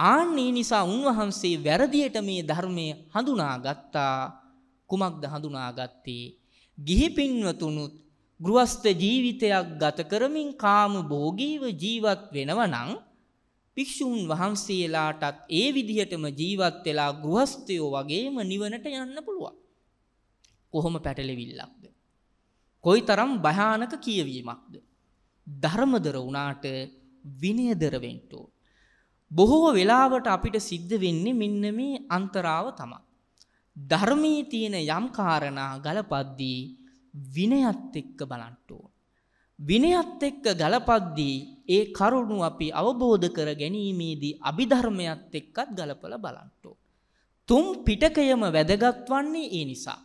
ආන්නේ නිසා උන්වහන්සේ වැරදියට මේ ධර්මය හඳුනාගත්තා. කුමක්ද හඳුනාගත්තේ? ගිහි පින්වතුනුත් ගෘහස්ත ජීවිතයක් ගත කරමින් කාම භෝගීව ජීවත් වෙනවා නම් භික්ෂුන් වහන්සේලාටත් ඒ විදිහටම ජීවත් වෙලා ගෘහස්තයෝ වගේම නිවනට යන්න පුළුවන්. කොහොම පැටලෙවිල්ලක්ද? කොයිතරම් භයානක කියවීමක්ද? ධර්මදර වුණාට විනයදර වෙන්න ඕන. බොහෝ වෙලාවට අපිට සිද්ධ වෙන්නේ මෙන්න මේ අන්තරාව තමයි. ධර්මයේ තියෙන යම් කාරණා ගලපද්දී විනයත් එක්ක බලන්න විනයත් එක්ක ගලපද්දී ඒ කරුණු අපි අවබෝධ කර ගැනීමේදී අභිධර්මයත් එක්කත් ගලපලා බලන්න තුම් පිටකයම වැදගත් වන්නේ ඒ නිසා.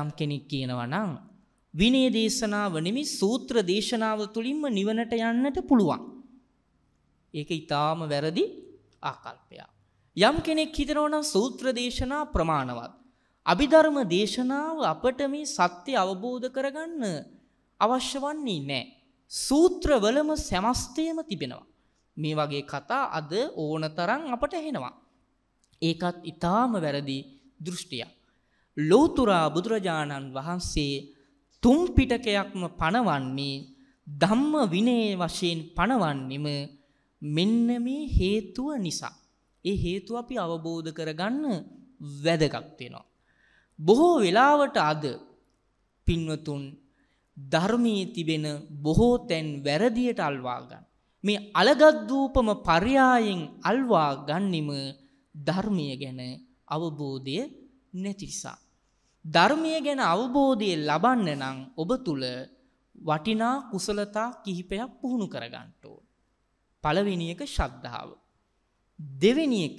යම් කෙනෙක් කියනවා නම් විනය දේශනාව නෙමි සූත්‍ර දේශනාව තුළින්ම නිවනට යන්නට පුළුවන්. ඒක ඉතාම වැරදි ආකල්පයක්. යම් කෙනෙක් හිතනවනම් සූත්‍ර දේශනා ප්‍රමාණවත්. අභිධර්ම දේශනාව අපට මේ සත්‍ය අවබෝධ කරගන්න අවශ්‍ය වන්නේ නෑ. සූත්‍රවලම සැමස්තයම තිබෙනවා. මේ වගේ කතා අද ඕන තරන් අපට හෙනවා. ඒකත් ඉතාම වැරදි දෘෂ්ටිය. ලෝතුරා බුදුරජාණන් වහන්සේ තුම් පිටකයක්ම පණවන්නේ ධම්ම විනේ වශයෙන් පණවන්නෙම මෙන්න මේ හේතුව නිසා. ඒ හේතු අපි අවබෝධ කරගන්න වැදගක්වෙනවා. බොහෝ වෙලාවට අද පින්වතුන් ධර්මී තිබෙන බොහෝ තැන් වැරදියට අල්වාගන්න. මේ අලගත්දූපම පරියායෙන් අල්වා ගන්නිම ධර්මය ගැන අවබෝධය නැතිසා. ධර්මය ගැන අවබෝධය ලබන්න නං ඔබ තුළ වටිනා කුසලතා කිහිපයක් පුහුණු කරගන්ටෝ. පළවෙනි එක ශ්‍රද්ධාව. දෙවෙනි එක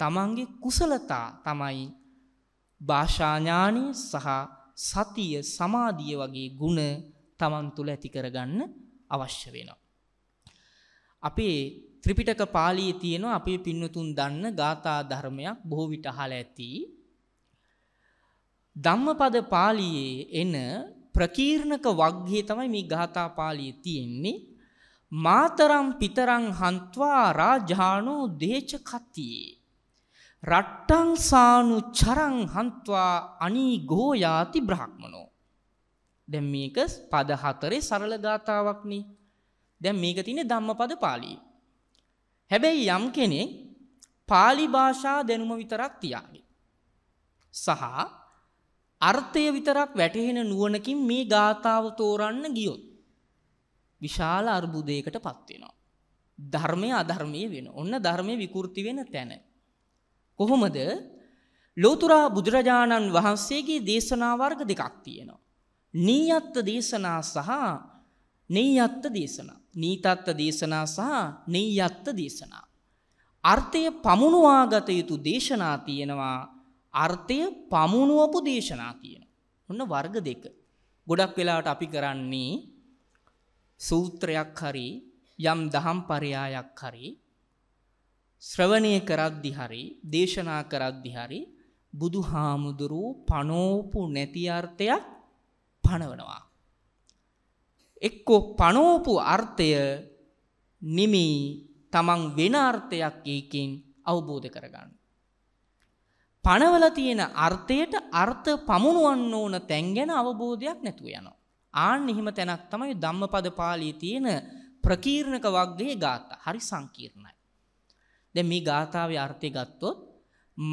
තමන්ගේ කුසලතා තමයි භාෂාඥානය සහ සතිය සමාධිය වගේ ගුණ තමන් තුළ ඇති කරගන්න අවශ්‍ය වෙනවා. අපේ ත්‍රිපිටක පාලිය තියෙනවා අපේ පින්නතුන් දන්න ගාථා ධර්මයක් බොහෝ විට අහලා ඇති. ධම්මපද පාලියේ එන ප්‍රකීර්ණක වග්ගයේ තමයි මේ ගාථා පාලියේ තියෙන්නේ. මාතරම් පිතරං හන්ත්වා රාජානෝ දේශකතියේ රට්ටං සානු චරං හන්ත්වා අනී ගෝයාති බ්‍රහ්මනෝ දැන් මේක පද හතරේ සරල ගාතාවක් නේ දැන් මේක තියෙන්නේ ධම්මපද පාළි හැබැයි යම් කෙනෙක් පාලි භාෂා දැනුම විතරක් තියාගෙන සහ අර්ථය විතරක් වැටහෙන නුවණකින් මේ ගාතාව තෝරන්න ගියොත් විශාල අර්බුදයකට පත් වෙනවා. ධර්මය අධර්මයේ වෙන. ඔන්න ධර්මයේ විකෘති වෙන තැන. කොහොමද? ලෝතර බුදුරජාණන් වහන්සේගේ දේශනා වර්ග දෙකක් තියෙනවා. නීයත්ත දේශනා සහ නෙය්‍යත්ත දේශනා. නීතත්ත දේශනා සහ නෙය්‍යත්ත දේශනා. අර්ථය පමුණුවාගත යුතු දේශනා තියෙනවා. අර්ථය පමුණුවපු දේශනා තියෙනවා. ඔන්න වර්ග දෙක. ගොඩක් වෙලාවට අපි කරන්නේ සූත්‍රයක් හරි යම් දහම් පරයායක් හරි ශ්‍රවණය කරද්දි හරි දේශනා කරද්දි හරි බුදු හාමුදුරු පනෝපු නැති අර්ථයක් පණවනවා. එක්කෝ පනෝපු අර්ථය නිමී තමන් වෙන අර්ථයක් ඒකෙන් අවබෝධ කරගන්න. පණවල තියෙන අර්ථයට අර්ථ පමුණුවන්න ඕන තැන් ගැන අවබෝධයක් නැතුව යනවා. ආන්න එහෙම තැනක් තමයි ධම්මපද පාළියේ තියෙන ප්‍රකීර්ණක වග්ගයේ ગાථා. හරි සංකීර්ණයි. දැන් මේ ગાතාවේ අර්ථය ගත්තොත්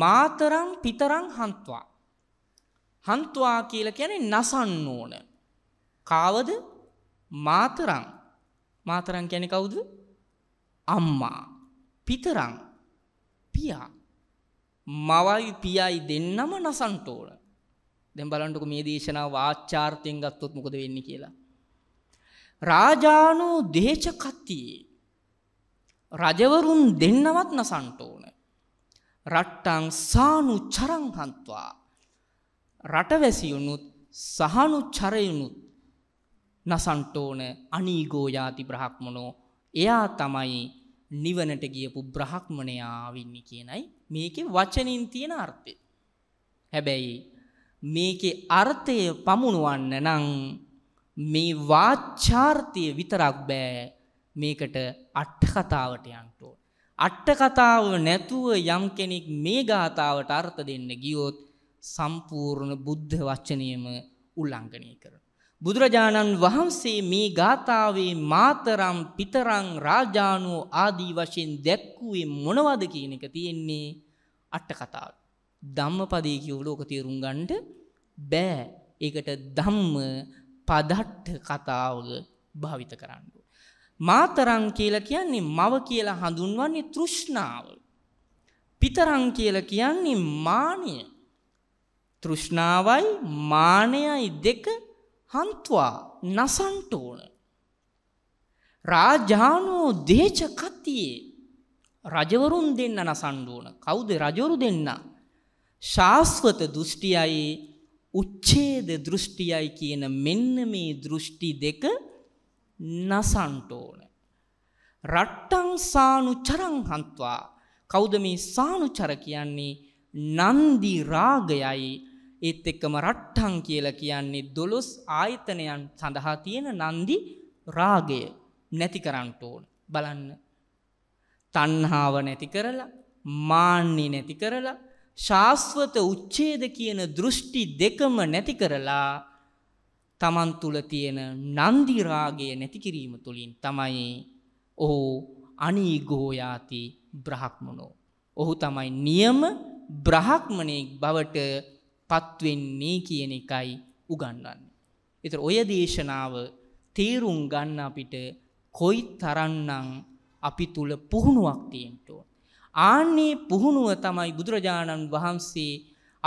මාතරං පිතරං හන්त्वा. හන්त्वा කියලා කියන්නේ නසන්න ඕන. කාවද? මාතරං. මාතරං කියන්නේ කවුද? අම්මා. පිතරං පියා. මවයි පියයි දෙන්නම නසන්ට ඕන. දැන් බලන්නකෝ මේ දේශනාව වාචාර්ථයෙන් ගත්තොත් මොකද වෙන්නේ කියලා. රාජානෝ දේශකති රජවරුන් දෙන්නවත් නසන්ට ඕන. රට්ටං සානු චරං හන්ත්වා රටවැසියුනුත් සහනු චරයුනුත් නසන්ට ඕන අනීගෝ යාති බ්‍රහ්මනෝ එයා තමයි නිවනට ගියපු බ්‍රහ්මණයා වෙන්නේ කියනයි මේකේ වචනින් තියෙන අර්ථය. හැබැයි මේකේ අර්ථය පමුණුවන්න නම් මේ වාචාර්ථය විතරක් බෑ මේකට අට කතාවට යන්න ඕන. අට කතාව නැතුව යම් කෙනෙක් මේ ගාතාවට අර්ථ දෙන්න ගියොත් සම්පූර්ණ බුද්ධ වචනයම උල්ලංඝනය කරනවා. බුදුරජාණන් වහන්සේ මේ ගාථාවේ මාතරම් පිතරං රාජානෝ ආදී වශයෙන් දැක්වුවේ මොනවද කියන එක තියෙන්නේ අට කතාවේ. ධම්මපදයේ කියවල ඕක තේරුම් ගන්නට බෑ. ඒකට ධම්ම පදට්ඨ කතාව භාවිත කරන්න. මාතරං කියලා කියන්නේ මව කියලා හඳුන්වන්නේ තෘෂ්ණාව. පිතරං කියලා කියන්නේ මානය. තෘෂ්ණාවයි මානයයි දෙක හන්ත්වා නසන්ට ඕන. රාජානෝ දේච කතියේ රජවරුන් දෙන්න නසන්න ඕන. කවුද රජවරු දෙන්නා? ශාස්වත දෘෂ්ටියයි උච්ඡේද දෘෂ්ටියයි කියන මෙන්න මේ දෘෂ්ටි දෙක නසන්ට ඕන. රට්ටං සානුචරං හන්වා කවුද මේ සානුචර කියන්නේ නන්දි රාගයයි ඒත් එක්කම රට්ටං කියලා කියන්නේ දොළොස් ආයතනයන් සඳහා තියෙන නන්දි රාගය නැති කරන්නට ඕන බලන්න. තණ්හාව නැති කරලා මාන්නේ නැති කරලා ශාස්වත උච්ඡේද කියන දෘෂ්ටි දෙකම නැති කරලා තමන් තුල තියෙන නන්දි රාගය නැති කිරීම තුලින් තමයි ඔහු අනීගෝ යාති බ්‍රහ්මනෝ. ඔහු තමයි නියම බ්‍රහ්මණෙක් බවට පත්වෙන්නේ කියන එකයි උගන්වන්නේ. ඒතර ඔය දේශනාව තේරුම් ගන්න අපිට කොයි තරන්නම් අපි තුල පුහුණුවක් තියෙන්න ඕන. ආන්නේ පුහුණුව තමයි බුදුරජාණන් වහන්සේ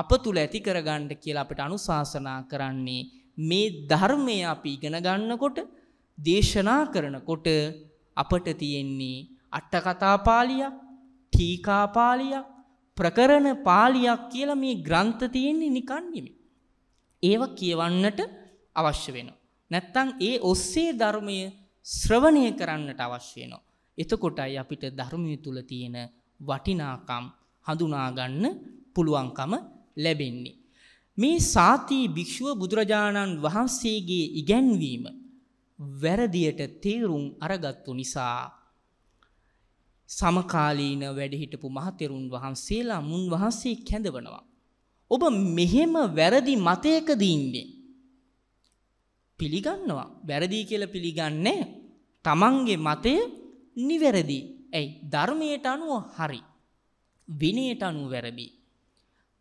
අප තුළ ඇති කරගන්න කියලා අපිට අනුශාසනා කරන්නේ මේ ධර්මය අපි ඉගෙන ගන්නකොට දේශනා කරනකොට අපට තියෙන්නේ අට කතා පාළියක් ටීකා පාළියක් ප්‍රකරණ පාළියක් කියලා මේ ග්‍රන්ථ තියෙන්නේ නිකන් නෙමෙයි. ඒව කියවන්නට අවශ්‍ය වෙනවා. නැත්තම් ඒ ඔස්සේ ධර්මය ශ්‍රවණය කරන්නට අවශ්‍ය වෙනවා. එතකොටයි අපිට ධර්මයේ තුල තියෙන වටිනාකම් හඳුනාගන්න පුළුවන්කම ලැබෙන්නේ. මේ සාතිී භික්‍ෂුව බුදුරජාණන් වහන්සේගේ ඉගැන්වීම වැරදියට තේරුම් අරගත්තු නිසා සමකාලීන වැඩහිටපු මහතෙරුන් වහන්සේලා මුන් වහන්සේ කැඳවනවා. ඔබ මෙහෙම වැරදි මතයකදී ඉන්නේ. පිළිගන්නවා වැරදි කියලා පිළිගන්නේ තමන්ගේ මතය නිවැරදිී ඇයි ධර්මයට අනුව හරි. විනයට අනුව වැරබි.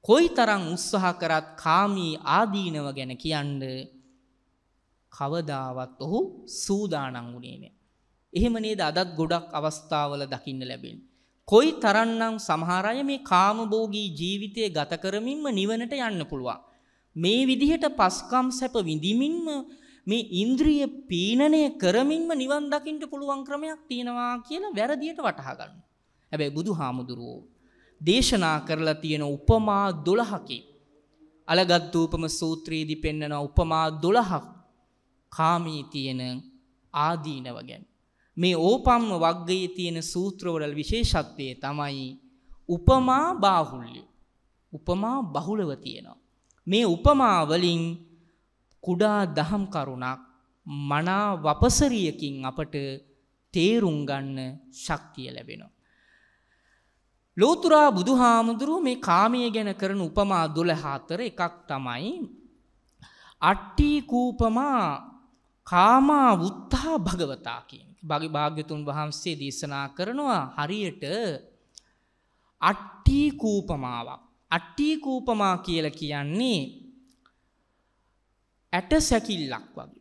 කොයි තරං උත්සාහ කරත් කාමී ආදීනව ගැන කියන්න කවදාවත් ඔහු සූදානං වුණේ නෑ. එහෙම නේද අදත් ගොඩක් අවස්ථාවල දකින්න ලැබෙන. කොයි තරන්නම් සමහරය මේ කාමභෝගී ජීවිතය ගත කරමින්ම නිවනට යන්න පුළුවන්. මේ විදිහට පස්කම් සැප විඳිමින්ම මේ ඉන්ද්‍රිය පීනණය කරමින්ම නිවන් දකින්න පුළුවන් ක්‍රමයක් තියෙනවා කියලා වැරදියට වටහා ගන්න. හැබැයි බුදුහාමුදුරුවෝ දේශනා කරලා තියෙන උපමා 12කින් අලගත්ූපම සූත්‍රයේදී පෙන්වන උපමා 12ක් කාමී තියෙන ආදීනව ගැන. මේ ඕපම්ම වග්ගයේ තියෙන සූත්‍රවල විශේෂත්වය තමයි උපමා බාහුල්‍ය. උපමා බහුලව තියෙනවා. මේ උපමා වලින් කුඩා දහම් කරුණක් මනා වපසරියකින් අපට තේරුම් ගන්න ශක්තිය ලැබෙනවා. ලෝතුරා බුදුහාමුදුරුව මේ කාමය ගැන කරන උපමා 12 එකක් තමයි අට්ටි කූපමා කාමා වුත්තා භගවතා කියන. භාග්‍ය භාග්‍යතුන් වහන්සේ දේශනා කරනවා හරියට අට්ටි කූපමාවක්. අට්ටි කූපමා කියලා කියන්නේ ඇට සැකිල්ලක් වගේ.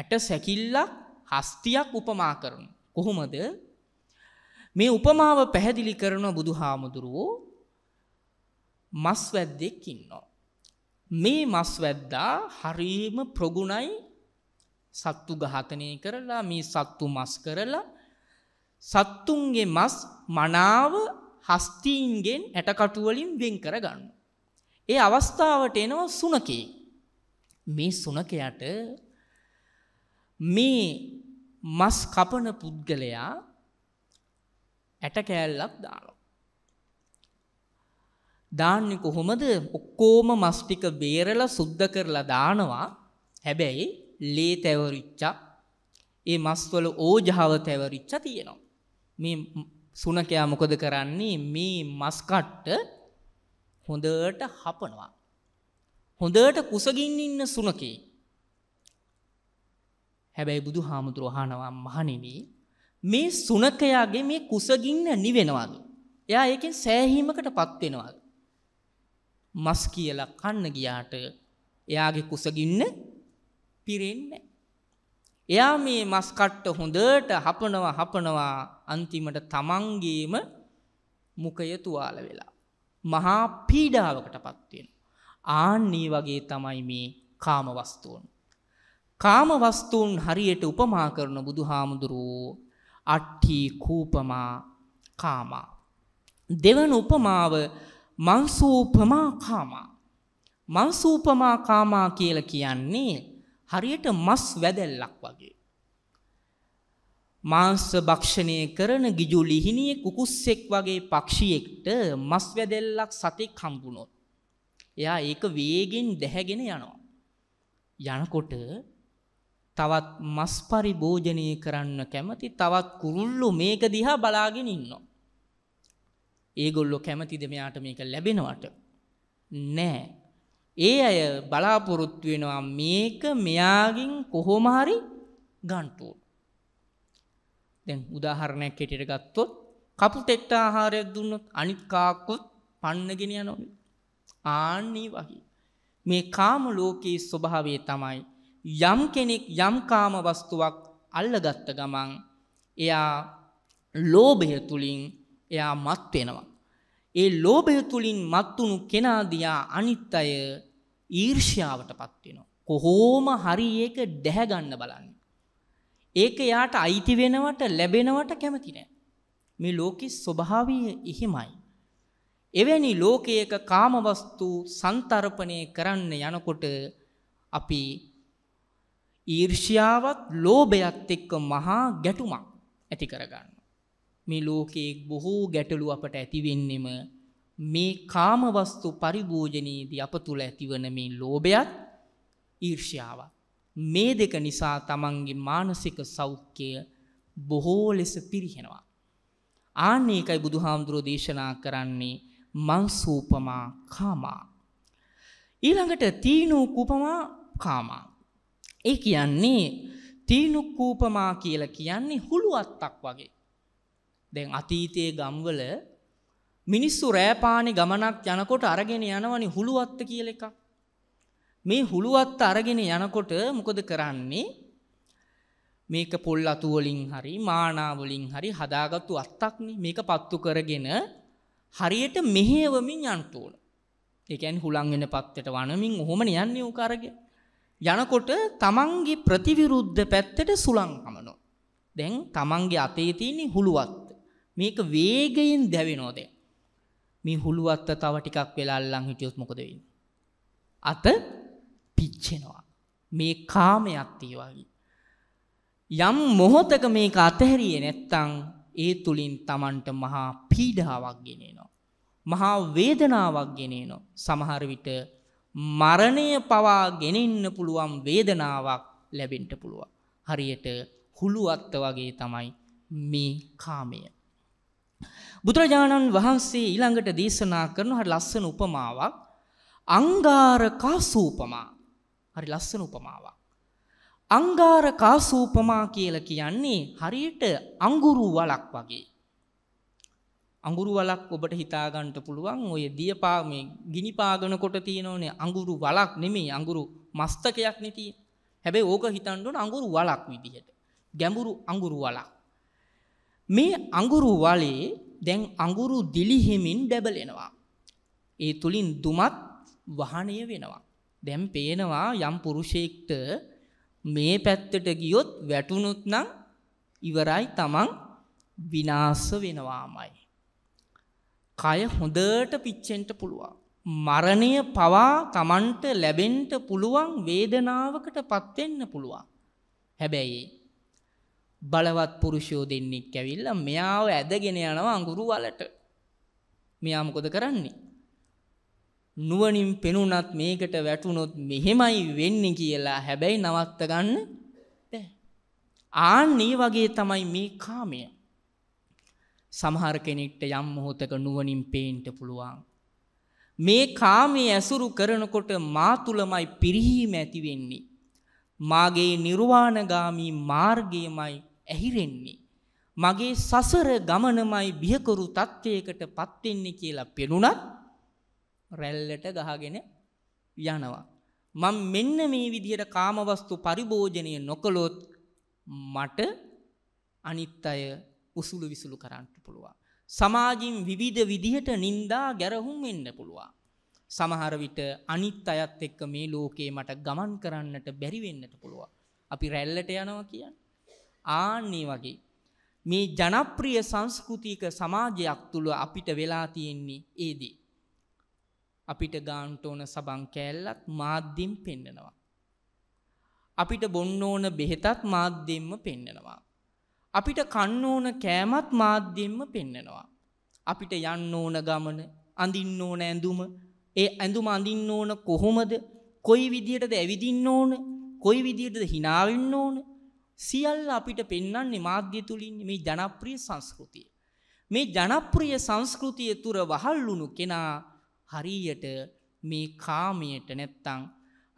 ඇට සැකිල්ලක් හස්තියක් උපමා කරන. කොහොමද මේ උපමාව පැහැදිලි කරන බුදු හාමුදුරුවෝ මස් වැද්දෙක් ඉන්නවා. මේ මස් වැද්දා හරීම ප්‍රගුණයි සත්තු ඝාතනය කරලා මේ සත්තු මස් කරලා සත්තුන්ගේ මස් මනාව හස්තීන්ගෙන් ඇටකටුවලින් වෙන් කරගන්න. ඒ අවස්ථාවට එනවා සුනකේ. මේ සුනකයට මේ මස් කපන පුද්ගලයා ඇට කෑල්ලක් දානවා. දාන්නේ කොහොමද ඔක්කෝම මස්ටික බේරල සුද්ධ කරලා දානවා හැබැයි ලේ තැවරිච්චා ඒ මස්වල ඕජාව තැවරිච්චා තියෙනවා. මේ සුනකයා මොකද කරන්නේ මේ මස්කට්ට හොඳට හපනවා. හොඳට කුසගින් ඉන්න සුනකේ. හැබැයි බුදු හාමුදුරුව හනවා මහනිනී මේ සුනකයාගේ මේ කුසගින්න නිවෙනවාද. එයා ඒකෙන් සෑහීමකට පත්වෙනවාද. මස් කියලා කන්න ගියාට එයාගේ කුසගින්න පිරෙන්න. එයා මේ මස්කට්ට හොඳට හපනවා හපනවා අන්තිමට තමන්ගේම මුකය තුවාල වෙලා. මහා පීඩාවකට පත්වෙන. ආන්නේ වගේ තමයි මේ කාමවස්තුූන්. කාමවස්තුූන් හරියට උපමා කරන බුදු හාමුදුරුවෝ අට්ටි කූපමා කාමා. දෙවන උපමාව මංසූපමා කාමා. මංසූපමා කාමා කියල කියන්නේ හරියට මස් වැදැල්ලක් වගේ. මාංශ භක්ෂණය කරන ගිජු ලිහිණියෙක් කුකුස්සෙක් වගේ පක්ෂියෙක්ට මස් වැදෙල්ලක් සතෙක් හම්බුනොත් එයා ඒක වේගෙන් දැහැගෙන යනවා. යනකොට තවත් මස් පරිභෝජනය කරන්න කැමති තවත් කුරුල්ලු මේක දිහා බලාගෙන ඉන්නවා. ඒගොල්ලෝ කැමතිද මෙයාට මේක ලැබෙනවට? නෑ. ඒ අය බලාපොරොත්තු වෙනවා මේක මෙයාගෙන් කොහොම හරි ගන්ටුව. දැන් උදාහරණයක් හැටියට ගත්තොත් කපුටෙක්ට ආහාරයක් දුන්නොත් අනිත් කාක්කොත් පන්නගෙන යනවා. ආන්නේ වගේ. මේ කාම ලෝකයේ ස්වභාවය තමයි යම් කෙනෙක් යම් කාම වස්තුවක් අල්ලගත්ත ගමන් එයා ලෝභය තුලින් එයා මත් වෙනවා. ඒ ලෝභය තුලින් මත්තුණු කෙනා දියා අනිත් අය ඊර්ෂ්‍යාවටපත් වෙනවා. කොහොම හරි ඒක දැහැ ගන්න බලන්නේ. ඒක යාට අයිති වෙනවට ලැබෙනවට කැමති නෑ. මේ ලෝකෙ ස්වභාවය එහෙමයි. එවැනි ලෝකයක කාමවස්තු සන්තරපණය කරන්න යනකොට අපි ඊර්ෂ්‍යාවත් ලෝභයත් එක්ක මහා ගැටුමක් ඇති කරගන්න. මේ ලෝකයේ බොහෝ ගැටලු අපට ඇතිවෙන්නෙම මේ කාමවස්තු පරිභෝජනයේදී අප තුළ ඇතිවන මේ ලෝභයත් ඊර්ෂ්‍යාවත්. මේ දෙක නිසා තමන්ගේ මානසික සෞඛ්‍යය බොහෝ ලෙස පිරිහෙනවා. ආන්නේ එකයි බුදුහාමුදුරෝ දේශනා කරන්නේ මංසූපමා කාමා. ඊළඟට තීනූ කුපමා කාමා. ඒ කියන්නේ තීනුක්කූපමා කියලා කියන්නේ හුළු අත්තක් වගේ. දැන් අතීතයේ ගම්වල මිනිස්සු රෑපානේ ගමනක් යනකොට අරගෙන යනවනේ හුළු අත්ත කියලා එකක්. මේ හුළු අත්ත අරගෙන යනකොට මොකද කරන්නේ? මේක පොල් අතු වලින් හරි මානා වලින් හරි හදාගත්තු අත්තක්නේ. මේක පත්තු කරගෙන හරියට මෙහෙවමින් යන්ට ඕන. ඒ කියන්නේ හුලං වෙන පැත්තට වනමින් ඔහොම යන්නේ උකාරගෙන. යනකොට තමන්ගේ ප්‍රතිවිරුද්ධ පැත්තට සුළං අමනවා. දැන් තමන්ගේ අතේ තියෙන හුලුවත්ත. මේක වේගයෙන් දැවෙනවා දැන්. මේ හුලුවත්ත තව ටිකක් වෙලා අල්ලන් හිටියොත් මොකද වෙන්නේ? අත පිච්චෙනවා. මේ කාමයක් තියවාගේ. යම් මොහොතක මේක අතහැරියේ නැත්තම් ඒ තුලින් Tamanට මහා පීඩාවක් ගෙනෙනවා. මහා වේදනාවක් ගෙනෙනවා. සමහර විට මරණය පවා ගෙනෙන්න පුළුවන් වේදනාවක් ලැබෙන්න පුළුවන්. හරියට හුළු අත්ත වගේ තමයි මේ කාමය. බුදුරජාණන් වහන්සේ ඊළඟට දේශනා කරන හරි ලස්සන උපමාවක් අංගාරකාසූපමා. හරි ලස්සන උපමාවක්. අංගාරකාසූපමා කියලා කියන්නේ හරියට අඟුරු වලක් වගේ. අඟුරු වලක් ඔබට හිතාගන්නට පුළුවන් ඔය දියපා මේ ගිනි පාගනකොට තියෙනෝනේ අඟුරු වලක් නෙමෙයි අඟුරු මස්තකයක් නේ තියෙන්නේ. හැබැයි ඕක හිතන්න ඕන අඟුරු වලක් විදිහට. ගැඹුරු අඟුරු වලක්. මේ අඟුරු වලේ දැන් අඟුරු දිලිහිමින් දැබලෙනවා. ඒ තුලින් දුමත් වහණය වෙනවා. දැන් පේනවා යම් පුරුෂයෙක්ට මේ පැත්තට ගියොත් වැටුනොත් නම් ඉවරයි තමන් විනාශ වෙනවාමයි. කය හොඳට පිච්චෙන්ට පුළුවන්. මරණය පවා තමන්ට ලැබෙන්ට පුළුවන් වේදනාවකට පත්වෙන්න පුළුවන්. හැබැයි බලවත් පුරුෂෝ දෙන්නෙක් ඇවිල්ල මෙයාව ඇදගෙන යනවා අඟුරු වලට. මෙයා මොකද කරන්නේ. නුවනින් පෙනුනත් මේකට වැටුනොත් මෙහෙමයි වෙන්න කියලා හැබැයි නවත්ත ගන්න ආන්නේ වගේ තමයි මේ කාමය. සමහර කෙනෙක්ට යම් මොහොතක නුවණින් පේන්න පුළුවන්. මේ කාමයේ ඇසුරු කරනකොට මා තුලමයි පිරිහීම ඇති වෙන්නේ. මාගේ නිර්වාණගාමී මාර්ගයමයි ඇහිරෙන්නේ. මගේ සසර ගමනමයි බියකරු තත්ත්වයකටපත් වෙන්නේ කියලා පෙනුණත් රැල්ලට ගහගෙන යනවා. මම මෙන්න මේ විදිහට කාමවස්තු පරිභෝජනය නොකළොත් මට අනිත් අය උසුළු විසුළු කරන්නට පුළුවන්. සමාජින් විවිධ විදිහට නින්දා ගැරහුම් වෙන්න පුළුවන්. සමහර විට අනිත් අයත් එක්ක මේ ලෝකේ මට ගමන් කරන්නට බැරි වෙන්නට පුළුවන්. අපි රැල්ලට යනවා කියන්නේ. ආන්නේ වගේ මේ ජනප්‍රිය සංස්කෘතික සමාජයක් තුළ අපිට වෙලා තියෙන්නේ ඒදී. අපිට ගාන්ට ඕන සබන් කෑල්ලත් මාධ්‍යෙන් පෙන්නනවා. අපිට බොන්න ඕන බෙහෙතත් මාධ්‍යෙන්ම පෙන්නනවා. අපිට කන්න ඕන කෑමත් මාධ්‍යෙන්ම පෙන්නනවා. අපිට යන්න ඕන ගමන අඳින්න ඕන ඇඳුම ඒ ඇඳුම අඳින්න ඕන කොහොමද කොයි විදිහටද ඇවිදින්න ඕන කොයි විදිහටද හිනාවෙන්න ඕන සියල්ල අපිට පෙන්වන්නේ මාධ්‍ය තුලින් මේ ජනප්‍රිය සංස්කෘතිය. මේ ජනප්‍රිය සංස්කෘතිය තුර වහල්ලුණු කෙනා හරියට මේ කාමයට නැත්තං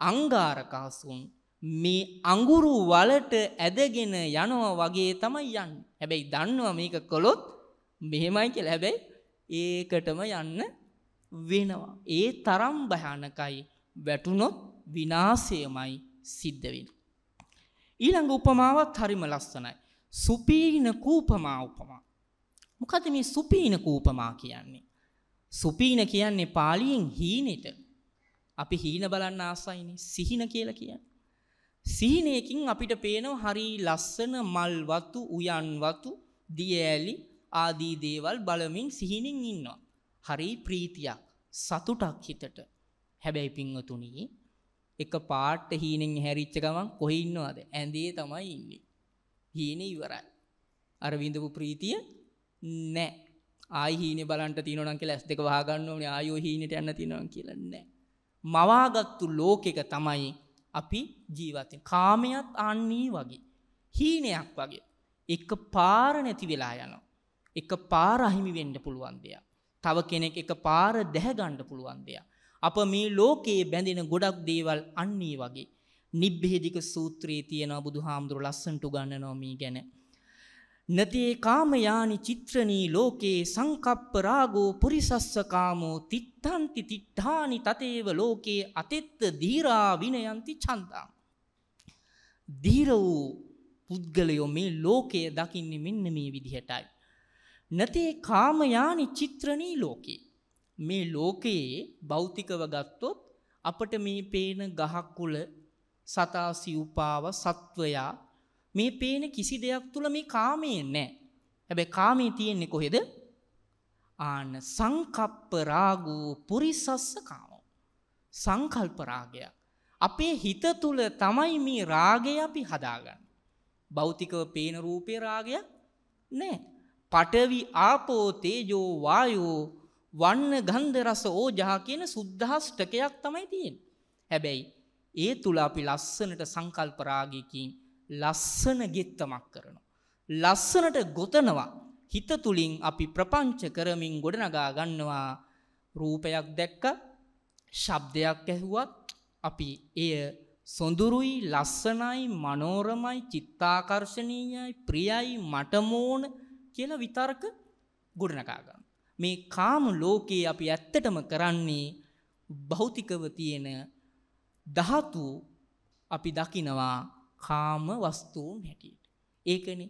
අංගාරකාසුන් මේ අඟුරු වලට ඇදගෙන යනවා වගේ තමයි යන්න. හැබැයි දන්නවා මේක කළොත් මෙහෙමයි කියලා. හැබැයි ඒකටම යන්න වෙනවා. ඒ තරම් භයානකයි. වැටුනොත් විනාශයමයි සිද්ධ වෙන්නේ. ඊළඟ උපමාවත් හරිම ලස්සනයි. සුපීන කූපමා උපමා. මොකද මේ සුපීන කූපමා කියන්නේ? සුපීන කියන්නේ පාලියෙන් හීනෙට. අපි හීන බලන්න ආසයිනේ. සිහින කියලා කියන්නේ. සිහිනයකින් අපිට පේනව හරි ලස්සන මල් වතු උයන් වතු දියඇලි ආදී දේවල් බලමින් සිහිනින් ඉන්නවා. හරි ප්‍රීතියක් සතුටක් හිතට හැබැයි පිංවතුනී එක පාට්ට හීනෙන් හැරිච්ච ගමන් කොහින්නවාද ඇඳේ තමයි ඉන්නේ. හීන ඉවරයි. අර විඳපු ප්‍රීතිය නෑ ආහින බලට තිනොනක ලැස් දෙක වාගන්න ඕනේ ආයෝ හීනට යන්න තිනවන් කියලන්න. මවාගත්තු ලෝකෙක තමයි අපි ජීවතෙන් කාමයත් අන්නේ වගේ. හීනයක් වගේ. එක පාර නැති වෙලා යනවා. එක පාර අහිමි වෙන්න පුළුවන් දෙයක්. තව කෙනෙක් එක පාර දැහැගණ්ඩ පුළුවන් දෙයක්. අප මේ ලෝකයේ බැඳෙන ගොඩක් දේවල් අන්නේ වගේ. නිබ්බේදික සූත්‍රයේ තියෙන බුදු හාමුදුරු ලස්සන්ට ගන්න නොමී ගැන නදේ කාමයානි චිත්‍රණී ලෝකේ සංකප්ප රාගෝ පුරිසස්ස කාමෝ තිත්තන්ති තිට්ඨානි තතේව ලෝකේ අතෙත්ත ධීරා විනයන්ති ඡන්දං ධීර වූ පුද්ගලයෝ මේ ලෝකය දකින්නේ මෙන්න මේ විදිහටයි නතේ කාමයානි චිත්‍රණී ලෝකේ මේ ලෝකයේ භෞතිකව ගත්තොත් අපට මේ පේන ගහකුල සතා සිව්පාව සත්වයා මේ පේන කිසි දෙයක් තුළ මේ කාමය නෑ. හැබැයි කාමයේ තියෙන්නේ කොහෙද? ආන සංකප්ප රාගෝ පුරිසස්ස කාමෝ. සංකල්ප රාගයක්. අපේ හිත තුල තමයි මේ රාගය අපි හදාගන්නේ. භෞතිකව පේන රූපේ රාගයක් නෑ. පඨවි ආපෝ තේජෝ වායෝ වන්න ගන්ධ රස ඕජා කියන සුද්ධාෂ්ටකයක් තමයි තියෙන්නේ. හැබැයි ඒ තුල අපි ලස්සනට සංකල්ප රාගිකින් ලස්සන ගෙත්තමක් කරනවා. ලස්සනට ගොතනවා හිත තුළින් අපි ප්‍රපංච කරමින් ගොඩනගා ගන්නවා රූපයක් දැක්ක ශබ්දයක් ඇහුවත් අපි එය සොඳුරුයි ලස්සනයි මනෝරමයි චිත්තාකර්ශණීයයි ප්‍රියයි මටමෝන කියල විතර්ක ගොඩනකාගන්න. මේ කාම ලෝකයේ අපි ඇත්තටම කරන්නේ භෞතිකව තියෙන දහතු අපි දකිනවා කාම වස්තුූන් හැටියට. ඒකන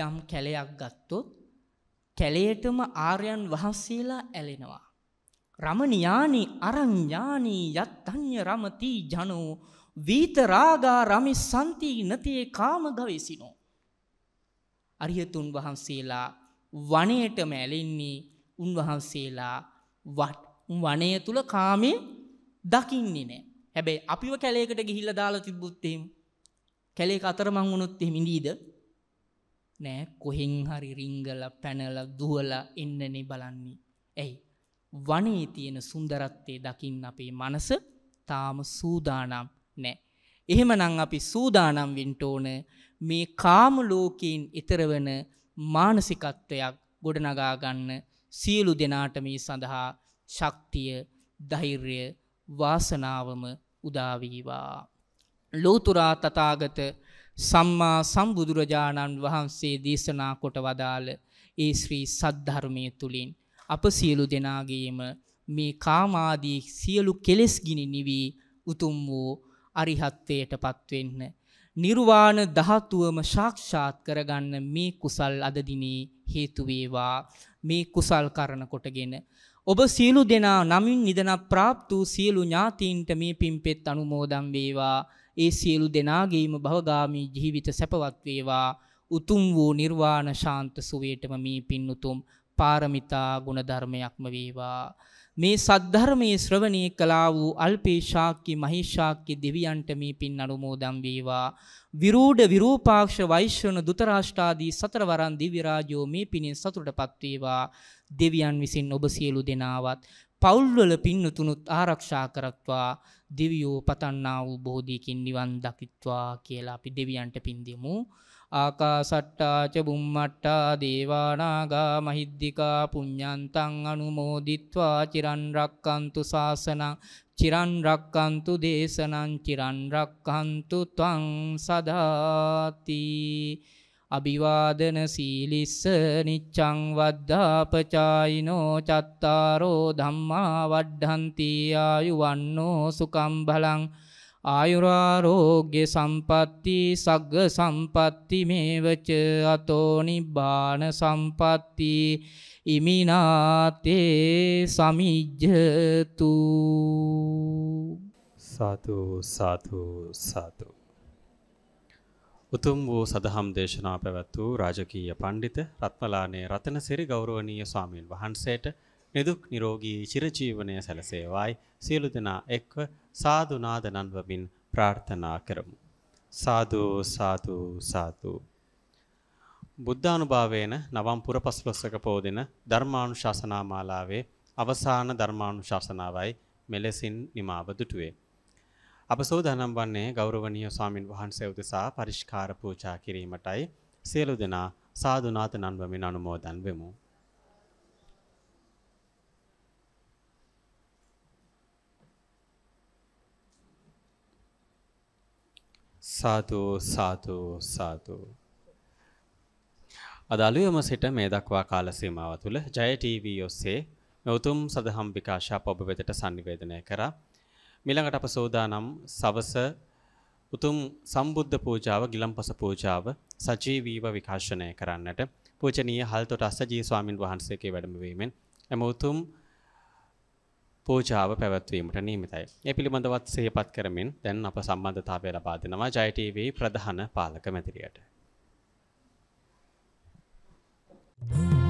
යම් කැලයක් ගත්තොත් කැලේටම ආර්යන් වහන්සේලා ඇලෙනවා. රමණයානි අරංඥානී යත්තං්්‍ය රමතිී ජනෝ වීතරාගා රමි සන්තිී නතියේ කාම ගවසිනෝ. අරිහතුන් වහන්සේලා වනයට මැලෙන්නේ උන්වහන්සේලා වනය තුළ කාමේ දකින්නේ නෑ. හැබැයි අපිව කැලේකට ගිහිල්ල දාලා තිබ්බුත්තේම කැලේ අතරමං වුණොත් එහෙම ඉඳීද? නෑ කොහෙන් හරි රිංගලා පැනලා දුවලා එන්නනේ බලන්නේ. ඇයි? වනේ තියෙන සුන්දරත්වය දකින්න අපේ මනස තාම සූදානම් නෑ. එහෙමනම් අපි සූදානම් වෙන්න ඕන මේ කාම ලෝකයෙන් ඈතරවන මානසිකත්වයක් ගොඩනගා ගන්න සියලු දෙනාට මේ සඳහා ශක්තිය ධෛර්යය වාසනාවම උදා වේවා ලෝතුරා තතාගත සම්මා සම්බුදුරජාණන් වහන්සේ දේශනා කොට වදාළ ඒ ශ්‍රී සද්ධර්මය තුළින් අප සියලු දෙනාගේම මේ කාමාදී සියලු කෙලෙස් ගිනි නිවී උතුම් වූ අරිහත්වයට පත්වෙන්න. නිර්වාණ ධාතුවම ශාක්ෂාත් කරගන්න මේ කුසල් අදදිනේ හේතුවේවා මේ කුසල් කරන කොටගෙන. ඔබ සියලු දෙනා නමින් නිදන ප්‍රාප්තු සියලු ඥාතීන්ට මේ පිම්පෙත් අනුමෝදම් වේවා. ඒ සියලු දෙනාගේම භවගාමී ජීවිත සැපවත් වේවා උතුම් වූ නිර්වාණ ශාන්ත සුවේටම මේ පින් උතුම් පාරමිතා ගුණධර්මයක්ම වේවා මේ සද්ධර්මයේ ශ්‍රවණය කළා වූ අල්පේශාක්‍ය මහේශාක්‍ය දෙවියන්ට මේ පින් අනුමෝදන් වේවා විරූඪ විරූපාක්ෂ වෛශ්‍රණ දුතරාෂ්ටාදී සතරවරන් දිව්‍ය රාජෝ මේ පිණින් සතුටටපත් වේවා දෙවියන් විසින් ඔබ සියලු දෙනාවත් පවුල්වල පින්නතුනුත් ආරක්ෂා කරත්වා දෙවියෝ පතන්නා වූ බෝධීකින් නිවන් දකිත්වා කියලා අපි දෙවියන්ට පින්දිමු. ආකාසට්ටාච බුම්මට්ටා දේවානාගා මහිද්దికා පුඤ්ඤන්තං අනුමෝදිත්වා චිරන් රක්칸තු ශාසනං චිරන් රක්칸තු දේශනං චිරන් රක්칸තු ත්වං සදාති අභිවාදන සීලිස්ස නිච්ඡං වද්ධාපචායිනෝ චත්තාරෝ ධම්මා වඩ්ධන්ති ආයුවන්නෝ සුකම් බලං ආයුරාරෝග්‍ය සම්පatti සග්ග සම්පatti මේවච අතෝ නිබ්බාන සම්පatti ඉමිනාතේ සමිජ්ජතු සතු සතු සතු උතුම් වූ සදහම් දේශනා පැවැත් වූ රාජකීය පණ්ඩිත රත්මලානේ රතනසිරි ගෞරවනීය ස්වාමීන් වහන්සේට නිදුක් නිරෝගී චිරජීවනය සැලසේවායි සියලු දෙනා එක්ව සාදු නාද නන්වමින් ප්‍රාර්ථනා කරමු. සාදු සාදු සාදු. බුද්ධානුභාවේන නවම් පුර පස්ලොස්සක පෝදෙන ධර්මානුශාසනා මාලාවේ අවසාන ධර්මානුශාසනාවයි මෙලෙසින් නිමාව දුටුවේ. අප සෝදානම් වන්නේ ගෞරවනීය ස්වාමින් වහන්සේ උදෙසා පරිස්කාර පූජා කිරීමටයි සියලු දෙනා සාදු නාතනන් වමින් අනුමෝදන් වෙමු. සාදු සාදු සාදු අද අලුයම සිට මේ දක්වා කාල සීමාව තුළ ජය ටීවී ඔස්සේ මෙවුතුම් සදහම් විකාශා ඔබ වෙතට sannivedanaya කරා මිළඟට අප සෝදානම් සවස උතුම් සම්බුද්ධ පූජාව ගිලම්පස පූජාව සජීවීව විකාශනය කරන්නට පූජනීය හල්තොට අස්සජී ස්වාමින් වහන්සේගේ වැඩමවීමෙන් එම උතුම් පූජාව පැවැත්වීමට නියමිතයි. ඒ පිළිබඳවත් සිහිපත් කරමින් දැන් අප සම්බන්ධතාවය ලබා දෙනවා ජය ටීවී ප්‍රධාන පාලක මැදිරියට. Thank you.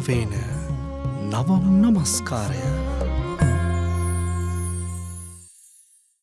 වේන නවම් නමස්කාරය